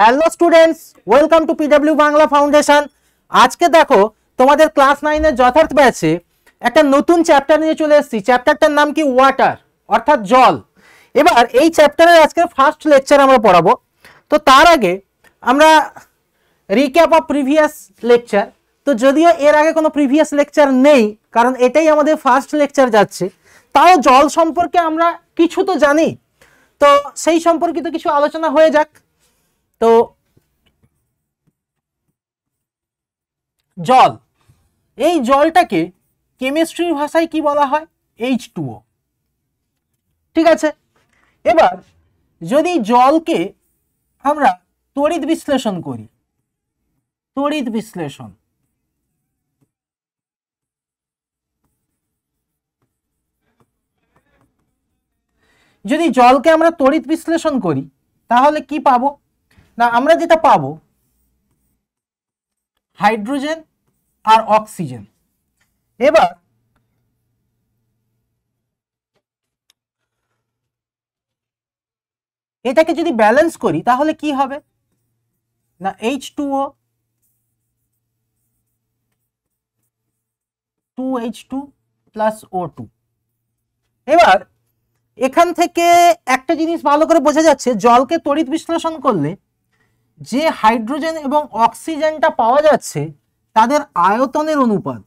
Hello students welcome to PW Bangla foundation আজকে দেখো তোমাদের ক্লাস নাইনের যথার্থ ব্যাচে একটা নতুন চ্যাপ্টার নিয়ে চলে এসেছি চ্যাপ্টারটার নাম কি ওয়াটার অর্থাৎ জল এবার এই চ্যাপ্টারের আজকে ফার্স্ট লেকচার আমরা পড়াবো তো তার আগে আমরা রিক্যাপ অফ প্রিভিয়াস লেকচার তো যদিও এর আগে কোনো প্রিভিয়াস লেকচার নেই কারণ এটাই আমাদের ফার্স্ট লেকচার যাচ্ছে তাও জল সম্পর্কে আমরা কিছু তো জানি তো সেই সম্পর্কিত কিছু আলোচনা হয়ে যাক তো জল এই জলটাকে কেমিস্ট্রির ভাষায় কি বলা হয় এইচ টুও ঠিক আছে এবার যদি জলকে আমরা তড়িৎ বিশ্লেষণ করি তড়িৎ বিশ্লেষণ যদি জলকে আমরা তড়িৎ বিশ্লেষণ করি তাহলে কি পাবো না আমরা যেটা পাবো হাইড্রোজেন আর অক্সিজেন এবার এটাকে যদি ব্যালেন্স করি তাহলে কি হবে না H two O two H two plus O two এবার এখান থেকে একটা জিনিস ভালো করে বোঝা যাচ্ছে জলকে তড়িৎ বিশ্লেষণ করলে যে হাইড্রোজেন এবং অক্সিজেনটা পাওয়া যাচ্ছে তাদের আয়তনের অনুপাত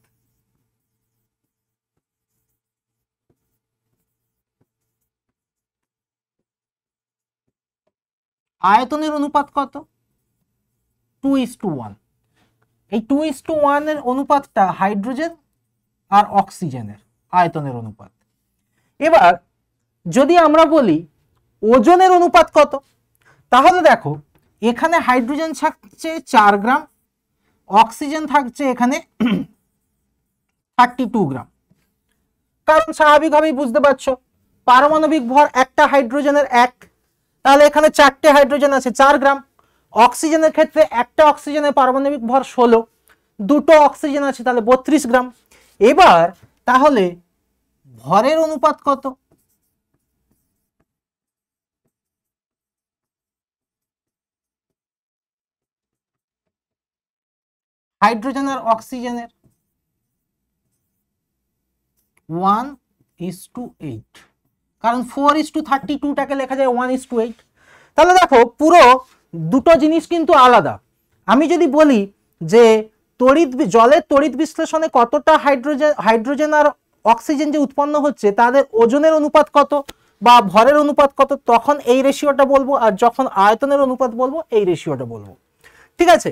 আয়তনের অনুপাত কত টু ইস টু ওয়ান এই টু ইস টু ওয়ানের অনুপাতটা হাইড্রোজেন আর অক্সিজেনের আয়তনের অনুপাত এবার যদি আমরা বলি ওজনের অনুপাত কত তাহলে দেখো এখানে হাইড্রোজেন থাকছে চার গ্রাম অক্সিজেন থাকছে এখানে থার্টি টু গ্রাম কারণ স্বাভাবিকভাবেই বুঝতে পারছ পারমাণবিক ভর একটা হাইড্রোজেনের এক তাহলে এখানে চারটে হাইড্রোজেন আছে চার গ্রাম অক্সিজেনের ক্ষেত্রে একটা অক্সিজেনের পারমাণবিক ভর ষোলো দুটো অক্সিজেন আছে তাহলে বত্রিশ গ্রাম এবার তাহলে ভরের অনুপাত কত হাইড্রোজেন আর অক্সিজেনের ওয়ান ইস টু এইট কারণ ফোর ইস টু থার্টি টুটাকে লেখা যায় ওয়ান ইস টু এইট তাহলে দেখো পুরো দুটো জিনিস কিন্তু আলাদা আমি যদি বলি যে তড়িৎ জলের তড়িৎ বিশ্লেষণে কতটা হাইড্রোজেন হাইড্রোজেন আর অক্সিজেন যে উৎপন্ন হচ্ছে তাদের ওজনের অনুপাত কত বা ভরের অনুপাত কত তখন এই রেশিওটা বলবো আর যখন আয়তনের অনুপাত বলবো এই রেশিওটা বলবো ঠিক আছে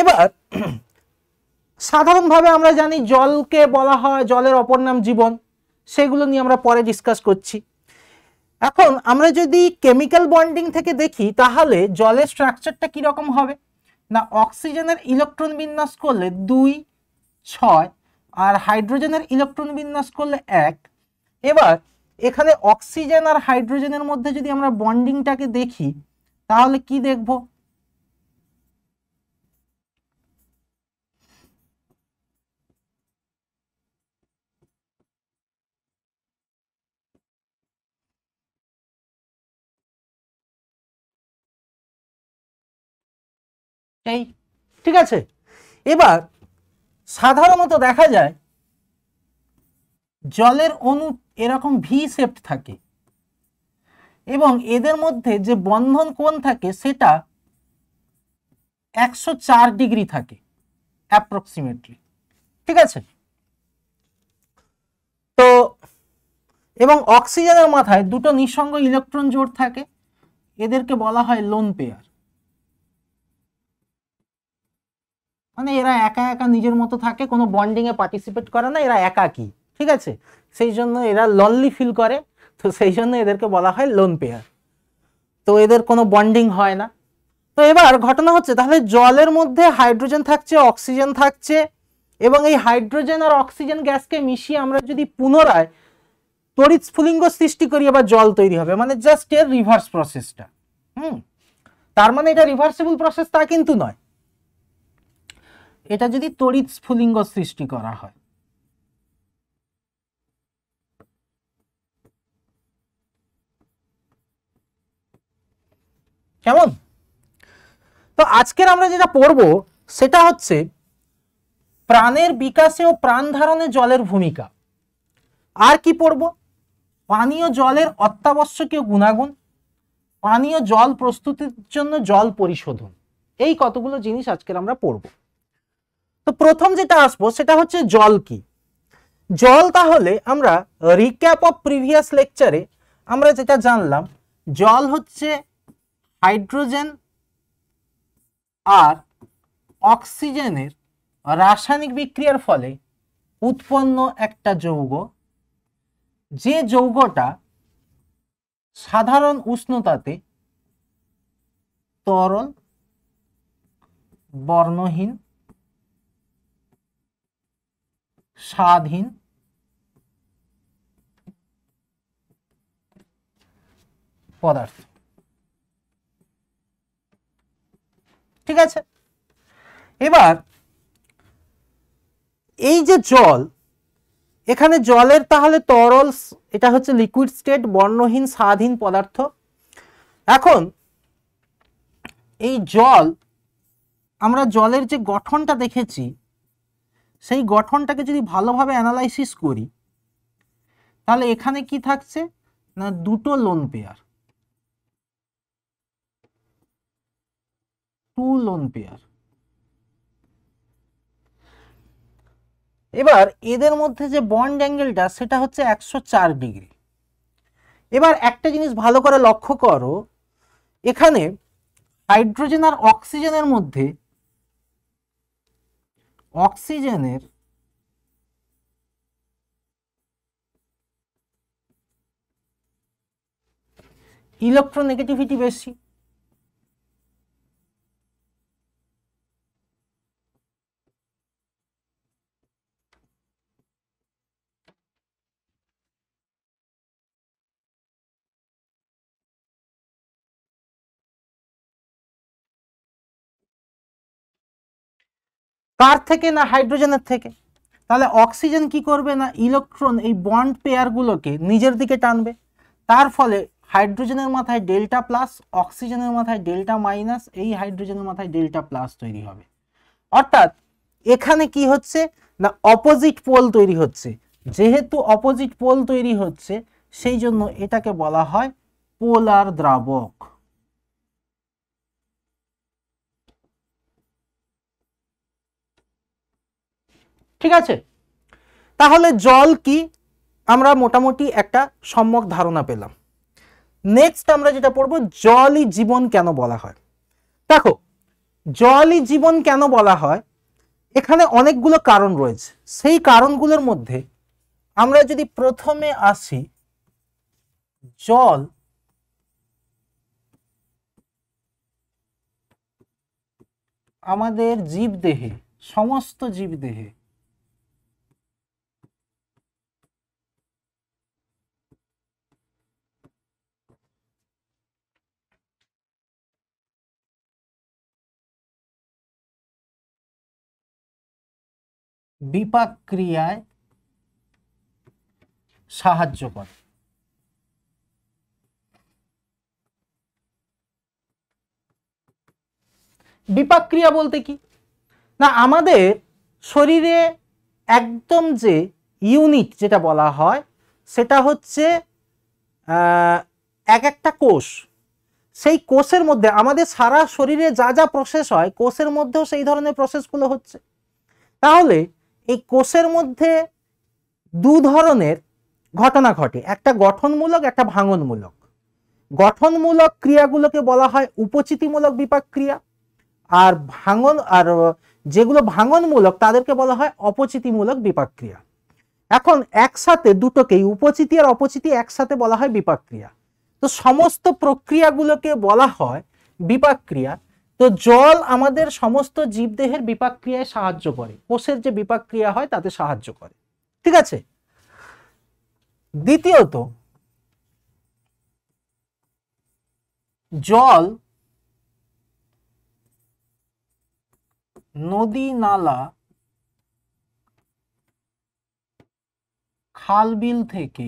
এবার সাধারণভাবে আমরা জানি জলকে বলা হয় জলের অপর নাম জীবন সেগুলো নিয়ে আমরা পরে ডিসকাস করছি এখন আমরা যদি কেমিক্যাল বন্ডিং থেকে দেখি তাহলে জলের স্ট্রাকচারটা কীরকম হবে না অক্সিজেনের ইলেকট্রন বিন্যাস করলে দুই ছয় আর হাইড্রোজেনের ইলেকট্রন বিন্যাস করলে এক এবার এখানে অক্সিজেন আর হাইড্রোজেনের মধ্যে যদি আমরা বন্ডিংটাকে দেখি তাহলে কি দেখব এই ঠিক আছে এবার সাধারণত দেখা যায় জলের অনু এরকম ভি সেপ্ট থাকে এবং এদের মধ্যে যে বন্ধন কোণ থাকে সেটা একশো ডিগ্রি থাকে অ্যাপ্রক্সিমেটলি ঠিক আছে তো এবং অক্সিজেনের মাথায় দুটো নিঃসঙ্গ ইলেকট্রন জোট থাকে এদেরকে বলা হয় লোন পেয়ার মানে এরা একা একা নিজের মতো থাকে কোনো বন্ডিংয়ে পার্টিসিপেট করে না এরা একা কি ঠিক আছে সেই জন্য এরা লনলি ফিল করে তো সেই জন্য এদেরকে বলা হয় লোন পেয়ার তো এদের কোনো বন্ডিং হয় না তো এবার ঘটনা হচ্ছে তাহলে জলের মধ্যে হাইড্রোজেন থাকছে অক্সিজেন থাকছে এবং এই হাইড্রোজেন আর অক্সিজেন গ্যাসকে মিশিয়ে আমরা যদি পুনরায় তড়িৎ স্ফুলিঙ্গ সৃষ্টি করি এবার জল তৈরি হবে মানে জাস্ট এর রিভার্স প্রসেসটা হুম তার মানে এটা রিভার্সেবল প্রসেস তা কিন্তু নয় এটা যদি তড়িৎ স্ফুলিঙ্গ সৃষ্টি করা হয় কেমন তো আজকের আমরা যেটা পড়ব সেটা হচ্ছে প্রাণের বিকাশে ও প্রাণ ধারণে জলের ভূমিকা আর কি পড়ব পানীয় জলের অত্যাবশ্যকীয় গুণাগুণ পানীয় জল প্রস্তুতির জন্য জল পরিশোধন এই কতগুলো জিনিস আজকের আমরা পড়বো তো প্রথম যেটা আসবো সেটা হচ্ছে জল কি জল তাহলে আমরা রিক্যাপ অফ প্রিভিয়াস লেকচারে আমরা যেটা জানলাম জল হচ্ছে হাইড্রোজেন আর অক্সিজেনের রাসায়নিক বিক্রিয়ার ফলে উৎপন্ন একটা যৌগ যে যৌগটা সাধারণ উষ্ণতাতে তরল বর্ণহীন স্বাধীন পদার্থ ঠিক আছে এবার এই যে জল এখানে জলের তাহলে তরল এটা হচ্ছে লিকুইড স্টেট বর্ণহীন স্বাধীন পদার্থ এখন এই জল আমরা জলের যে গঠনটা দেখেছি সেই গঠনটাকে যদি ভালোভাবে অ্যানালাইসিস করি তাহলে এখানে কি থাকছে না দুটো lone pair two lone pair এবার এদের মধ্যে যে বন্ড অ্যাঙ্গেলটা সেটা হচ্ছে একশো ডিগ্রি এবার একটা জিনিস ভালো করে লক্ষ্য করো এখানে হাইড্রোজেন আর অক্সিজেনের মধ্যে অক্সিজেনের ইলেকট্রোনেগেটিভিটি বেশি কার থেকে না হাইড্রোজেনের থেকে তাহলে অক্সিজেন কি করবে না ইলেকট্রন এই বন্ড পেয়ারগুলোকে নিজের দিকে টানবে তার ফলে হাইড্রোজেনের মাথায় ডেল্টা প্লাস অক্সিজেনের মাথায় ডেল্টা মাইনাস এই হাইড্রোজেনের মাথায় ডেল্টা প্লাস তৈরি হবে অর্থাৎ এখানে কি হচ্ছে না অপোজিট পোল তৈরি হচ্ছে যেহেতু অপোজিট পোল তৈরি হচ্ছে সেই জন্য এটাকে বলা হয় পোলার দ্রাবক ঠিক আছে তাহলে জল কি আমরা মোটামুটি একটা সম্যক ধারণা পেলাম নেক্সট আমরা যেটা পড়বো জলই জীবন কেন বলা হয় দেখো জলই জীবন কেন বলা হয় এখানে অনেকগুলো কারণ রয়েছে সেই কারণগুলোর মধ্যে আমরা যদি প্রথমে আসি জল আমাদের জীবদেহে সমস্ত জীবদেহে বিপাক ক্রিয়ায় সাহায্য করে বিপাক ক্রিয়া বলতে কি না আমাদের শরীরে একদম যে ইউনিট যেটা বলা হয় সেটা হচ্ছে এক একটা কোষ সেই কোষের মধ্যে আমাদের সারা শরীরে যা যা প্রসেস হয় কোষের মধ্যেও সেই ধরনের প্রসেসগুলো হচ্ছে তাহলে এই কোষের মধ্যে দু ধরনের ঘটনা ঘটে একটা গঠনমূলক একটা ভাঙনমূলক গঠনমূলক ক্রিয়াগুলোকে বলা হয় উপচিতিমূলক বিপাক ক্রিয়া আর ভাঙন আর যেগুলো ভাঙনমূলক তাদেরকে বলা হয় অপচিতিমূলক বিপাক ক্রিয়া এখন একসাথে দুটোকেই উপচিতি আর অপচিতি একসাথে বলা হয় বিপাক ক্রিয়া তো সমস্ত প্রক্রিয়াগুলোকে বলা হয় বিপাক ক্রিয়া তো জল আমাদের সমস্ত জীবদেহের বিপাক ক্রিয়ায় সাহায্য করে কোষের যে বিপাক ক্রিয়া হয় তাতে সাহায্য করে ঠিক আছে দ্বিতীয়ত জল নদী নালা খাল বিল থেকে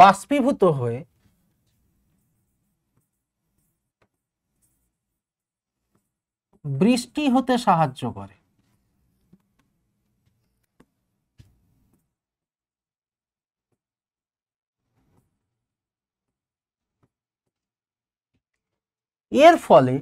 বাষ্পীভূত হয়ে বৃষ্টি হতে সাহায্য করে এর ফলে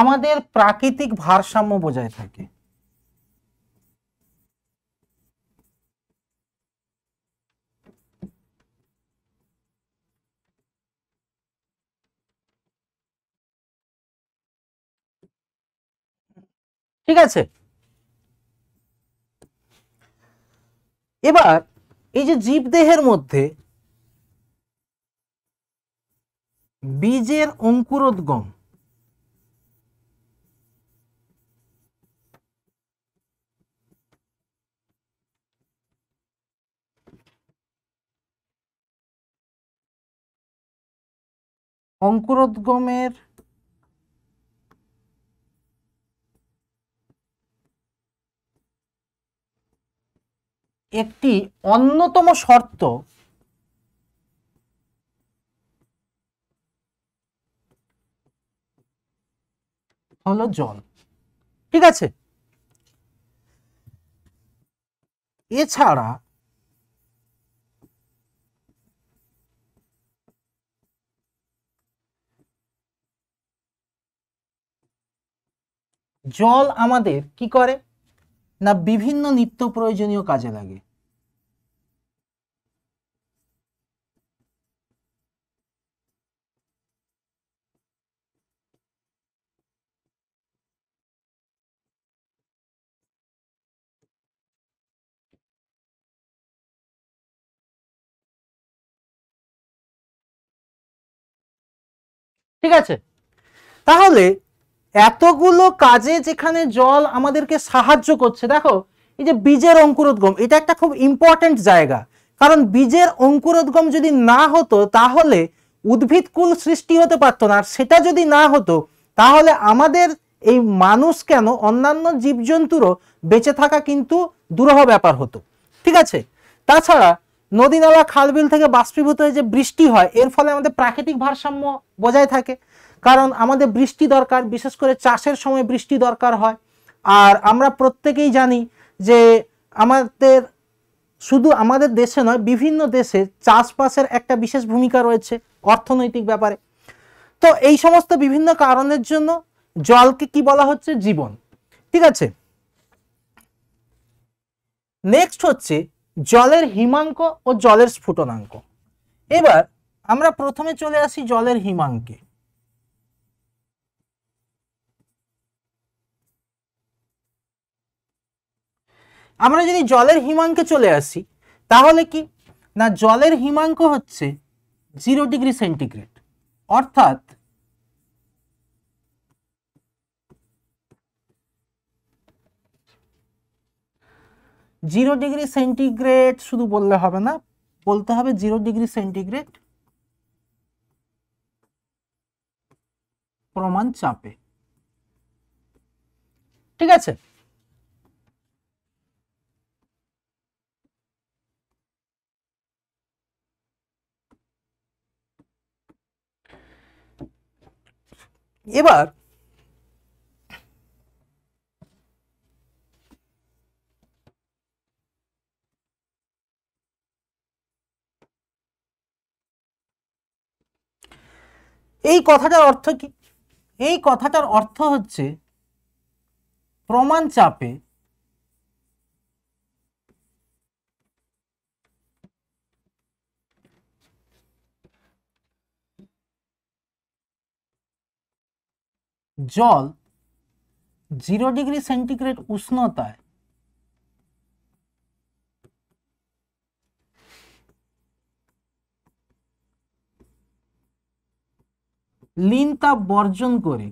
আমাদের প্রাকৃতিক ভারসাম্য বজায় থাকে ঠিক আছে এবার এই যে জীবদেহের মধ্যে বীজের অঙ্কুরোদ্গম অঙ্কুরোদ্গমের একটি অন্যতম শর্ত হলো জল ঠিক আছে এছাড়া জল আমাদের কি করে না বিভিন্ন নিত্য প্রয়োজনীয় কাজে লাগে ঠিক আছে তাহলে এতগুলো কাজে যেখানে জল আমাদেরকে সাহায্য করছে দেখো এই যে বীজের অঙ্কুরোদ্গম এটা একটা খুব ইম্পর্টেন্ট জায়গা কারণ বীজের অঙ্কুরোদ্গম যদি না হতো তাহলে উদ্ভিদকুল সৃষ্টি হতে পারতো না আর সেটা যদি না হতো তাহলে আমাদের এই মানুষ কেন অন্যান্য জীবজন্তুরও বেঁচে থাকা কিন্তু দুরহ ব্যাপার হতো ঠিক আছে তাছাড়া নদী নালা খালবিল থেকে বাষ্পীভূত হয়ে যে বৃষ্টি হয় এর ফলে আমাদের প্রাকৃতিক ভারসাম্য বজায় থাকে কারণ আমাদের বৃষ্টি দরকার বিশেষ করে চাষের সময় বৃষ্টি দরকার হয় আর আমরা প্রত্যেকেই জানি যে আমাদের শুধু আমাদের দেশে নয় বিভিন্ন দেশে চাষবাসের একটা বিশেষ ভূমিকা রয়েছে অর্থনৈতিক ব্যাপারে তো এই সমস্ত বিভিন্ন কারণের জন্য জলকে কি বলা হচ্ছে জীবন ঠিক আছে নেক্সট হচ্ছে জলের হিমাঙ্ক ও জলের স্ফুটনাঙ্ক এবার আমরা প্রথমে চলে আসি জলের হিমাঙ্কে আমরা যদি জলের হিমাঙ্কে চলে আসি তাহলে কি না জলের হিমাঙ্ক হচ্ছে জিরো ডিগ্রি সেন্টিগ্রেড অর্থাৎ জিরো ডিগ্রি সেন্টিগ্রেড শুধু বললে হবে না বলতে হবে জিরো ডিগ্রি সেন্টিগ্রেড প্রমাণ চাপে ঠিক আছে এবার এই কথাটার অর্থ কি এই কথাটার অর্থ হচ্ছে প্রমাণ চাপে জল জিরো ডিগ্রি সেন্টিগ্রেড উষ্ণতায় লিন তাপ বর্জন করে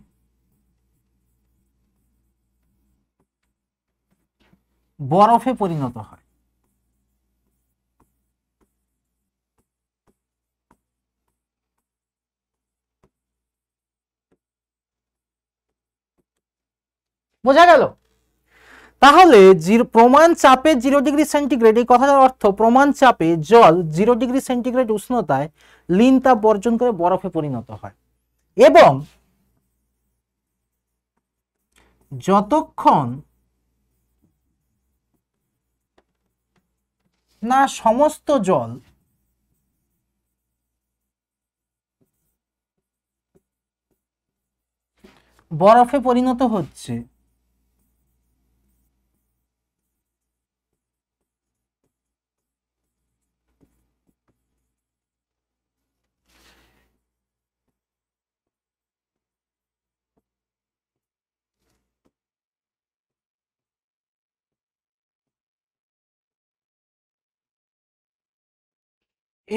বরফে পরিণত হয় বোঝা গেল তাহলে প্রমাণ চাপে জিরো ডিগ্রি সেন্টিগ্রেড এই কথাটার অর্থ প্রমাণ চাপে জল জিরো ডিগ্রি সেন্টিগ্রেড উষ্ণতায় লিন তাপ বর্জন করে বরফে পরিণত হয় এবং যতক্ষণ না সমস্ত জল বরফে পরিণত হচ্ছে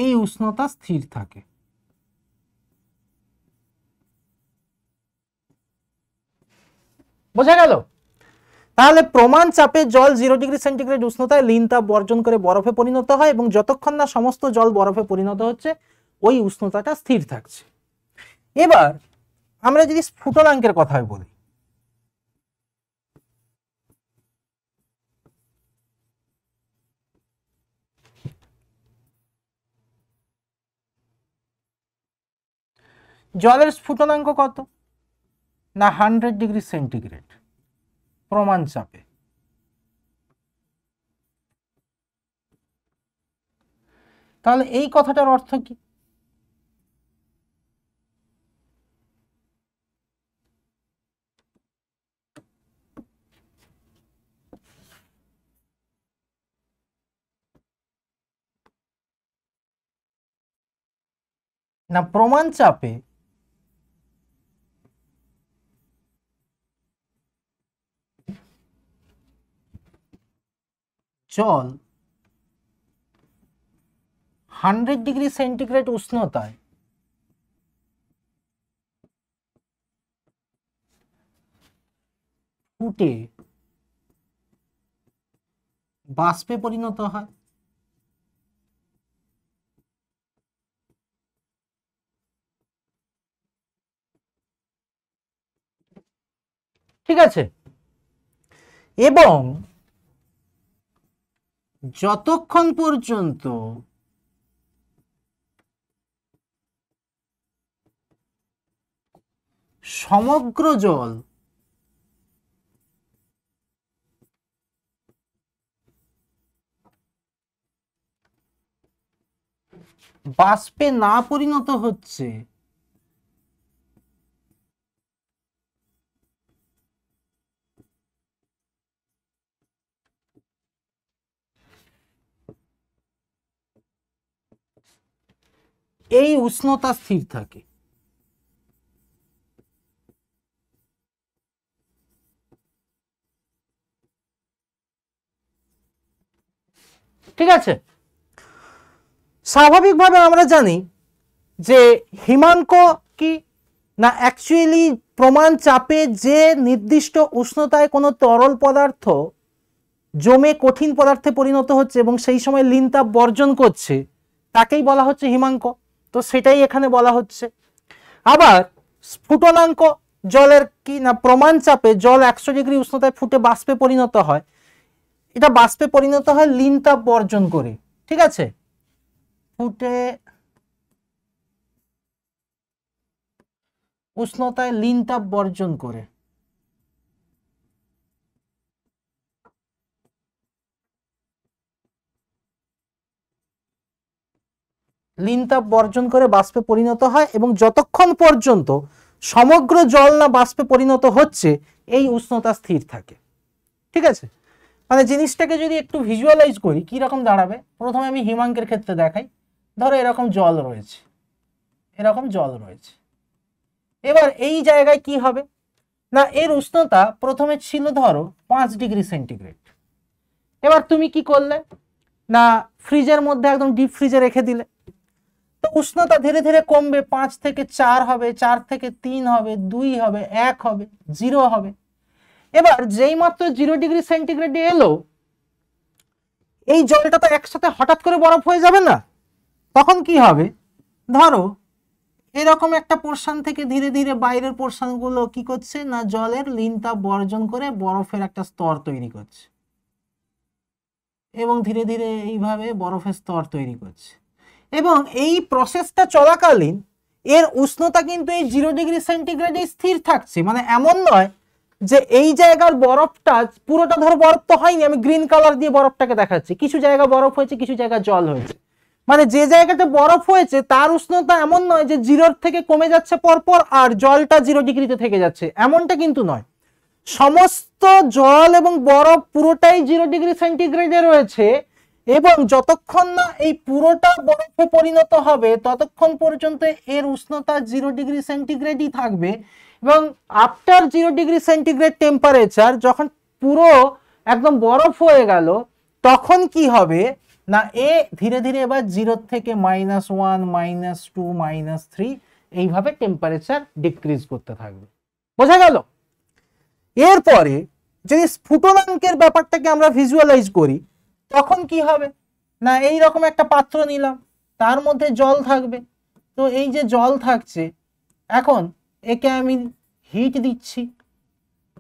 এই উষ্ণতা স্থির থাকে বোঝা গেল তাহলে প্রমাণ চাপে জল জিরো ডিগ্রি সেন্টিগ্রেড উষ্ণতায় লিন তাপ বর্জন করে বরফে পরিণত হয় এবং যতক্ষণ না সমস্ত জল বরফে পরিণত হচ্ছে ওই উষ্ণতাটা স্থির থাকছে এবার আমরা যদি স্ফুটনাঙ্কের কথায় বলি জলের স্ফুটনাঙ্ক কত না হান্ড্রেড ডিগ্রি সেন্টিগ্রেড প্রমাণ চাপে তাহলে এই কথাটার অর্থ কি না প্রমাণ চাপে জল হান্ড্রেড ডিগ্রি সেন্টিগ্রেড উষ্ণতায় ফুটে বাষ্পে পরিণত হয় ঠিক আছে এবং যতক্ষণ পর্যন্ত সমগ্র জল বাষ্পে না পরিণত হচ্ছে এই উষ্ণতা স্থির থাকে ঠিক আছে স্বাভাবিকভাবে আমরা জানি যে হিমাঙ্ক কি না অ্যাকচুয়ালি প্রমাণ চাপে যে নির্দিষ্ট উষ্ণতায় কোনো তরল পদার্থ জমে কঠিন পদার্থে পরিণত হচ্ছে এবং সেই সময় লিনতাপ বর্জন করছে তাকেই বলা হচ্ছে হিমাঙ্ক তো সেটাই এখানে বলা হচ্ছে আবার স্ফুটনাঙ্ক জলের কি না প্রমাণ চাপে জল একশো ডিগ্রি উষ্ণতায় ফুটে বাষ্পে পরিণত হয় এটা বাষ্পে পরিণত হয় লিন বর্জন করে ঠিক আছে ফুটে উষ্ণতায় লিন বর্জন করে লিনতাপ বর্জন করে বাষ্পে পরিণত হয় এবং যতক্ষণ পর্যন্ত সমগ্র জল না বাষ্পে পরিণত হচ্ছে এই উষ্ণতা স্থির থাকে ঠিক আছে মানে জিনিসটাকে যদি একটু ভিজুয়ালাইজ করি কীরকম দাঁড়াবে প্রথমে আমি হিমাঙ্কের ক্ষেত্রে দেখাই ধরো এরকম জল রয়েছে এরকম জল রয়েছে এবার এই জায়গায় কি হবে না এর উষ্ণতা প্রথমে ছিল ধরো পাঁচ ডিগ্রি সেন্টিগ্রেড এবার তুমি কি করলে না ফ্রিজের মধ্যে একদম ডিপ ফ্রিজে রেখে দিলে তো উষ্ণতা ধীরে ধীরে কমবে পাঁচ থেকে চার হবে চার থেকে তিন হবে দুই হবে এক হবে জিরো হবে এবার যেই মাত্র জিরো ডিগ্রি সেন্টিগ্রেড এলো এই জলটা তো একসাথে হঠাৎ করে বরফ হয়ে যাবে না তখন কি হবে ধরো এরকম একটা পোর্শন থেকে ধীরে ধীরে বাইরের পোর্শনগুলো কি করছে না জলের লিনতা বর্জন করে বরফের একটা স্তর তৈরি করছে এবং ধীরে ধীরে এইভাবে বরফের স্তর তৈরি করছে এবং এই প্রসেসটা চলাকালীন এর উষ্ণতা কিন্তু এই জিরো ডিগ্রি সেন্টিগ্রেডে স্থির থাকছে মানে এমন নয় যে এই জায়গার বরফটা পুরোটা ধর বরফ তো হয়নি আমি গ্রিন কালার দিয়ে বরফটাকে দেখাচ্ছি কিছু জায়গা বরফ হয়েছে কিছু জায়গা জল হয়েছে মানে যে জায়গাতে বরফ হয়েছে তার উষ্ণতা এমন নয় যে জিরোর থেকে কমে যাচ্ছে পরপর আর জলটা জিরো ডিগ্রিতে থেকে যাচ্ছে এমনটা কিন্তু নয় সমস্ত জল এবং বরফ পুরোটাই জিরো ডিগ্রি সেন্টিগ্রেডে রয়েছে এবং যতক্ষণ না এই পুরোটা বরফে পরিণত হবে ততক্ষণ পর্যন্ত এর উষ্ণতা জিরো ডিগ্রি সেন্টিগ্রেডই থাকবে এবং after zero degree centigrade temperature যখন পুরো একদম বরফ হয়ে গেল তখন কি হবে না এ ধীরে ধীরে এবার জিরোর থেকে minus one minus two minus three এইভাবে টেম্পারেচার ডিক্রিজ করতে থাকবে বোঝা গেল এরপরে যদি স্ফুটনাঙ্কের ব্যাপারটাকে আমরা ভিজুয়ালাইজ করি তখন কি হবে না এই রকম একটা পাত্র নিলাম তার মধ্যে জল থাকবে তো এই যে জল থাকছে এখন একে আমি হিট দিচ্ছি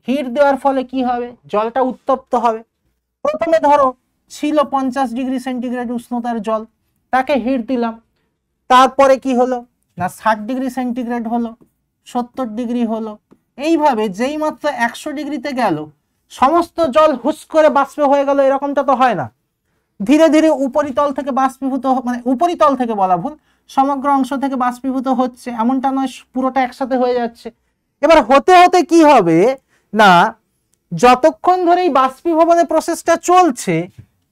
হিট দেওয়ার ফলে কি হবে জলটা উত্তপ্ত হবে প্রথমে ধরো ছিল পঞ্চাশ ডিগ্রি সেন্টিগ্রেড উষ্ণতার জল তাকে হিট দিলাম তারপরে কি হলো না ষাট ডিগ্রি সেন্টিগ্রেড হলো সত্তর ডিগ্রি হলো এইভাবে যেই মাত্র একশো ডিগ্রিতে গেল সমস্ত জল হুস করে বাষ্প হয়ে গেল এরকমটা তো হয় না ধীরে ধীরে উপরিতল থেকে বাষ্পীভূত মানে উপরিতল থেকে বলা ভুল সমগ্র অংশ থেকে বাষ্পীভূত হচ্ছে এমনটা নয় পুরোটা একসাথে হয়ে যাচ্ছে এবার হতে হতে কি হবে না যতক্ষণ ধরে এই বাষ্পীভবনের প্রসেসটা চলছে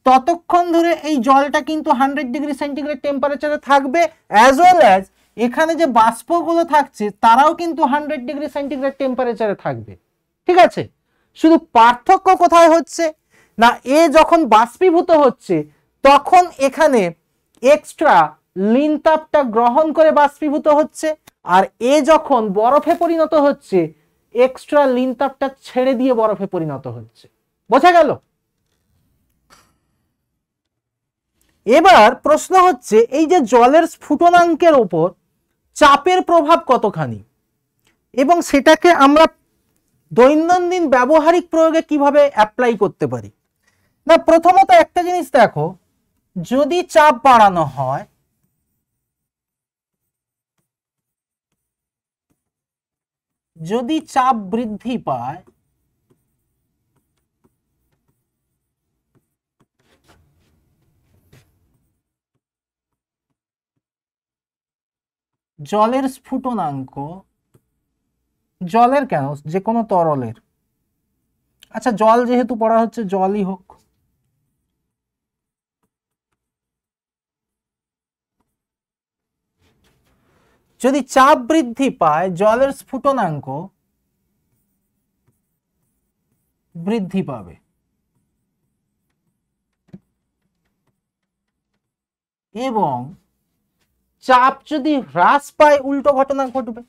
ততক্ষণ ধরে এই জলটা কিন্তু হান্ড্রেড ডিগ্রি সেন্টিগ্রেড টেম্পারেচারে থাকবে অ্যাজ ওয়েল অ্যাজ এখানে যে বাষ্পগুলো থাকছে তারাও কিন্তু হান্ড্রেড ডিগ্রি সেন্টিগ্রেড টেম্পারেচারে থাকবে ঠিক আছে শুধু পার্থক্য কোথায় হচ্ছে না এ যখন বাষ্পীভূত হচ্ছে তখন এখানে এক্সট্রা লিনতাপটা গ্রহণ করে বাষ্পীভূত হচ্ছে আর এ যখন বরফে পরিণত হচ্ছে এক্সট্রা লিন ছেড়ে দিয়ে বরফে পরিণত হচ্ছে বোঝা গেল এবার প্রশ্ন হচ্ছে এই যে জলের স্ফুটনাঙ্কের ওপর চাপের প্রভাব কতখানি এবং সেটাকে আমরা দৈনন্দিন ব্যবহারিক প্রয়োগে কিভাবে অ্যাপ্লাই করতে পারি না প্রথমত একটা জিনিস দেখো যদি চাপ বাড়ানো হয় যদি চাপ বৃদ্ধি পায় জলের স্ফুটনাঙ্ক জলের কেন যে কোনো তরলের আচ্ছা জল যেহেতু পড়া হচ্ছে জলই হোক যদি চাপ বৃদ্ধি পায় জলের স্ফুটনাঙ্ক বৃদ্ধি পাবে এবং চাপ যদি হ্রাস পায় উল্টো ঘটনা ঘটবে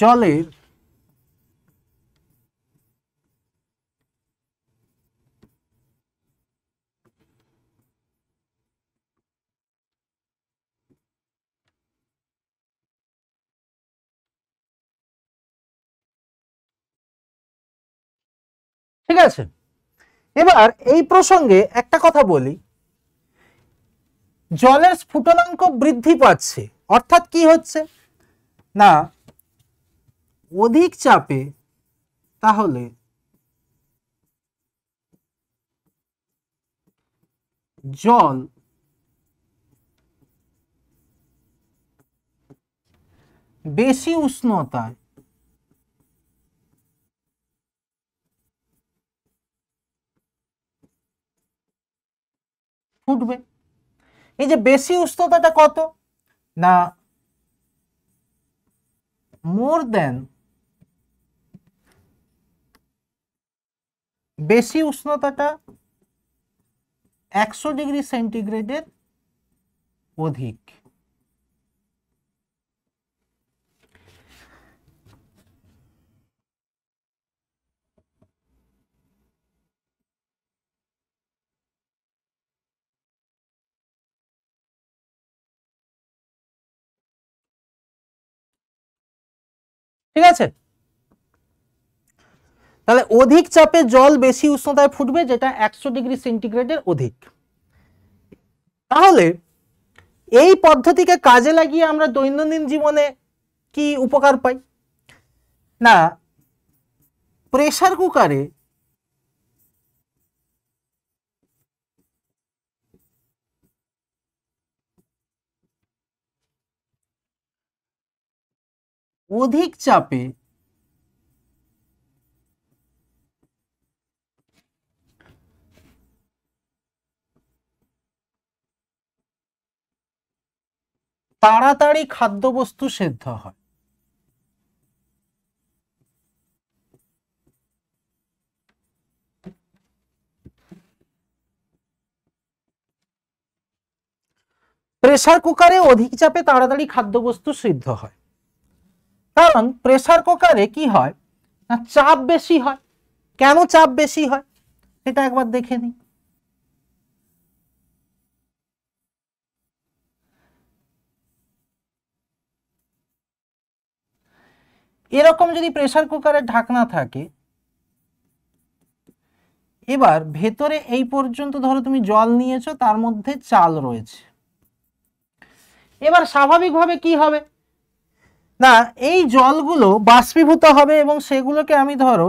জলের ঠিক আছে এবার এই প্রসঙ্গে একটা কথা বলি জলের স্ফুটনাঙ্ক বৃদ্ধি পাচ্ছে অর্থাৎ কি হচ্ছে না অধিক চাপে তাহলে জল বেশি উষ্ণতায় ফুটবে এই যে বেশি উষ্ণতাটা কত না মোর দেন বেশি উষ্ণতাটা একশো ডিগ্রি সেন্টিগ্রেডের অধিক ঠিক আছে তাহলে অধিক চাপে জল বেশি উষ্ণতায় ফুটবে যেটা একশো ডিগ্রি সেন্টিগ্রেডের অধিক তাহলে এই পদ্ধতিকে কাজে লাগিয়ে আমরা দৈনন্দিন জীবনে কি উপকার পাই না প্রেশার কুকারে অধিক চাপে তাড়াতাড়ি খাদ্যবস্তু সেদ্ধ হয় প্রেসার কুকারে অধিক চাপে তাড়াতাড়ি খাদ্যবস্তু সিদ্ধ হয় কারণ প্রেসার কুকারে কি হয় না চাপ বেশি হয় কেন চাপ বেশি হয় সেটা একবার দেখে নিই এরকম যদি প্রেশার কুকারের ঢাকনা থাকে এবার ভেতরে এই পর্যন্ত ধরো তুমি জল নিয়েছো তার মধ্যে চাল রয়েছে এবার স্বাভাবিকভাবে কি হবে না এই জলগুলো বাষ্পীভূত হবে এবং সেগুলোকে আমি ধরো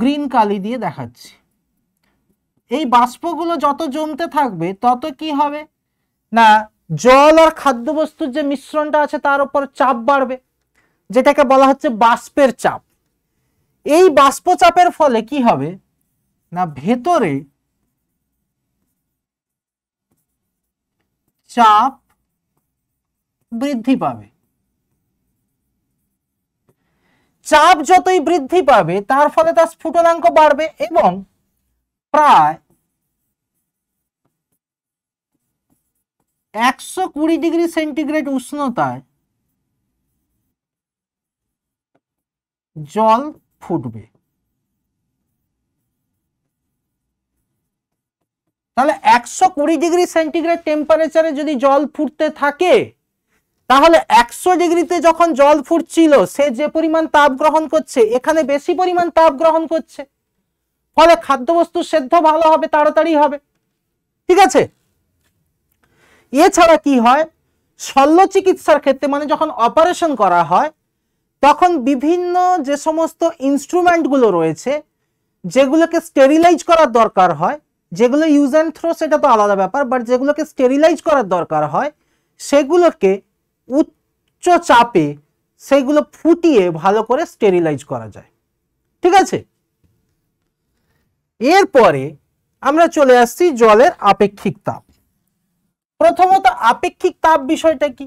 গ্রিন কালি দিয়ে দেখাচ্ছি এই বাষ্পগুলো যত জমতে থাকবে তত কি হবে না জল আর খাদ্যবস্তুর যে মিশ্রণটা আছে তার উপর চাপ বাড়বে যেটাকে বলা হচ্ছে বাষ্পের চাপ এই বাষ্পচাপের ফলে কি হবে না ভেতরে চাপ বৃদ্ধি পাবে চাপ যতই বৃদ্ধি পাবে তার ফলে তার স্ফুটনাঙ্ক বাড়বে এবং প্রায় একশো কুড়ি ডিগ্রি সেন্টিগ্রেড উষ্ণতায় জল ফুটবে তাহলে একশো কুড়ি ডিগ্রি সেন্টিগ্রেড টেম্পারেচারে যদি জল ফুটতে থাকে তাহলে একশো ডিগ্রিতে যখন জল ফুটছিল সে যে পরিমাণ তাপ গ্রহণ করছে এখানে বেশি পরিমাণ তাপ গ্রহণ করছে ফলে খাদ্যবস্তু সেদ্ধ ভালো হবে তাড়াতাড়ি হবে ঠিক আছে এছাড়া কি হয় শল্য চিকিৎসার ক্ষেত্রে মানে যখন অপারেশন করা হয় তখন বিভিন্ন যে সমস্ত ইনস্ট্রুমেন্টগুলো রয়েছে যেগুলোকে স্টেরিলাইজ করার দরকার হয় যেগুলো ইউজ অ্যান্ড থ্রো সেটা তো আলাদা ব্যাপার বাট যেগুলোকে স্টেরিলাইজ করার দরকার হয় সেগুলোকে উচ্চ চাপে সেগুলো ফুটিয়ে ভালো করে স্টেরিলাইজ করা যায় ঠিক আছে এরপরে আমরা চলে আসছি জলের আপেক্ষিক তাপ প্রথমত আপেক্ষিক তাপ বিষয়টা কি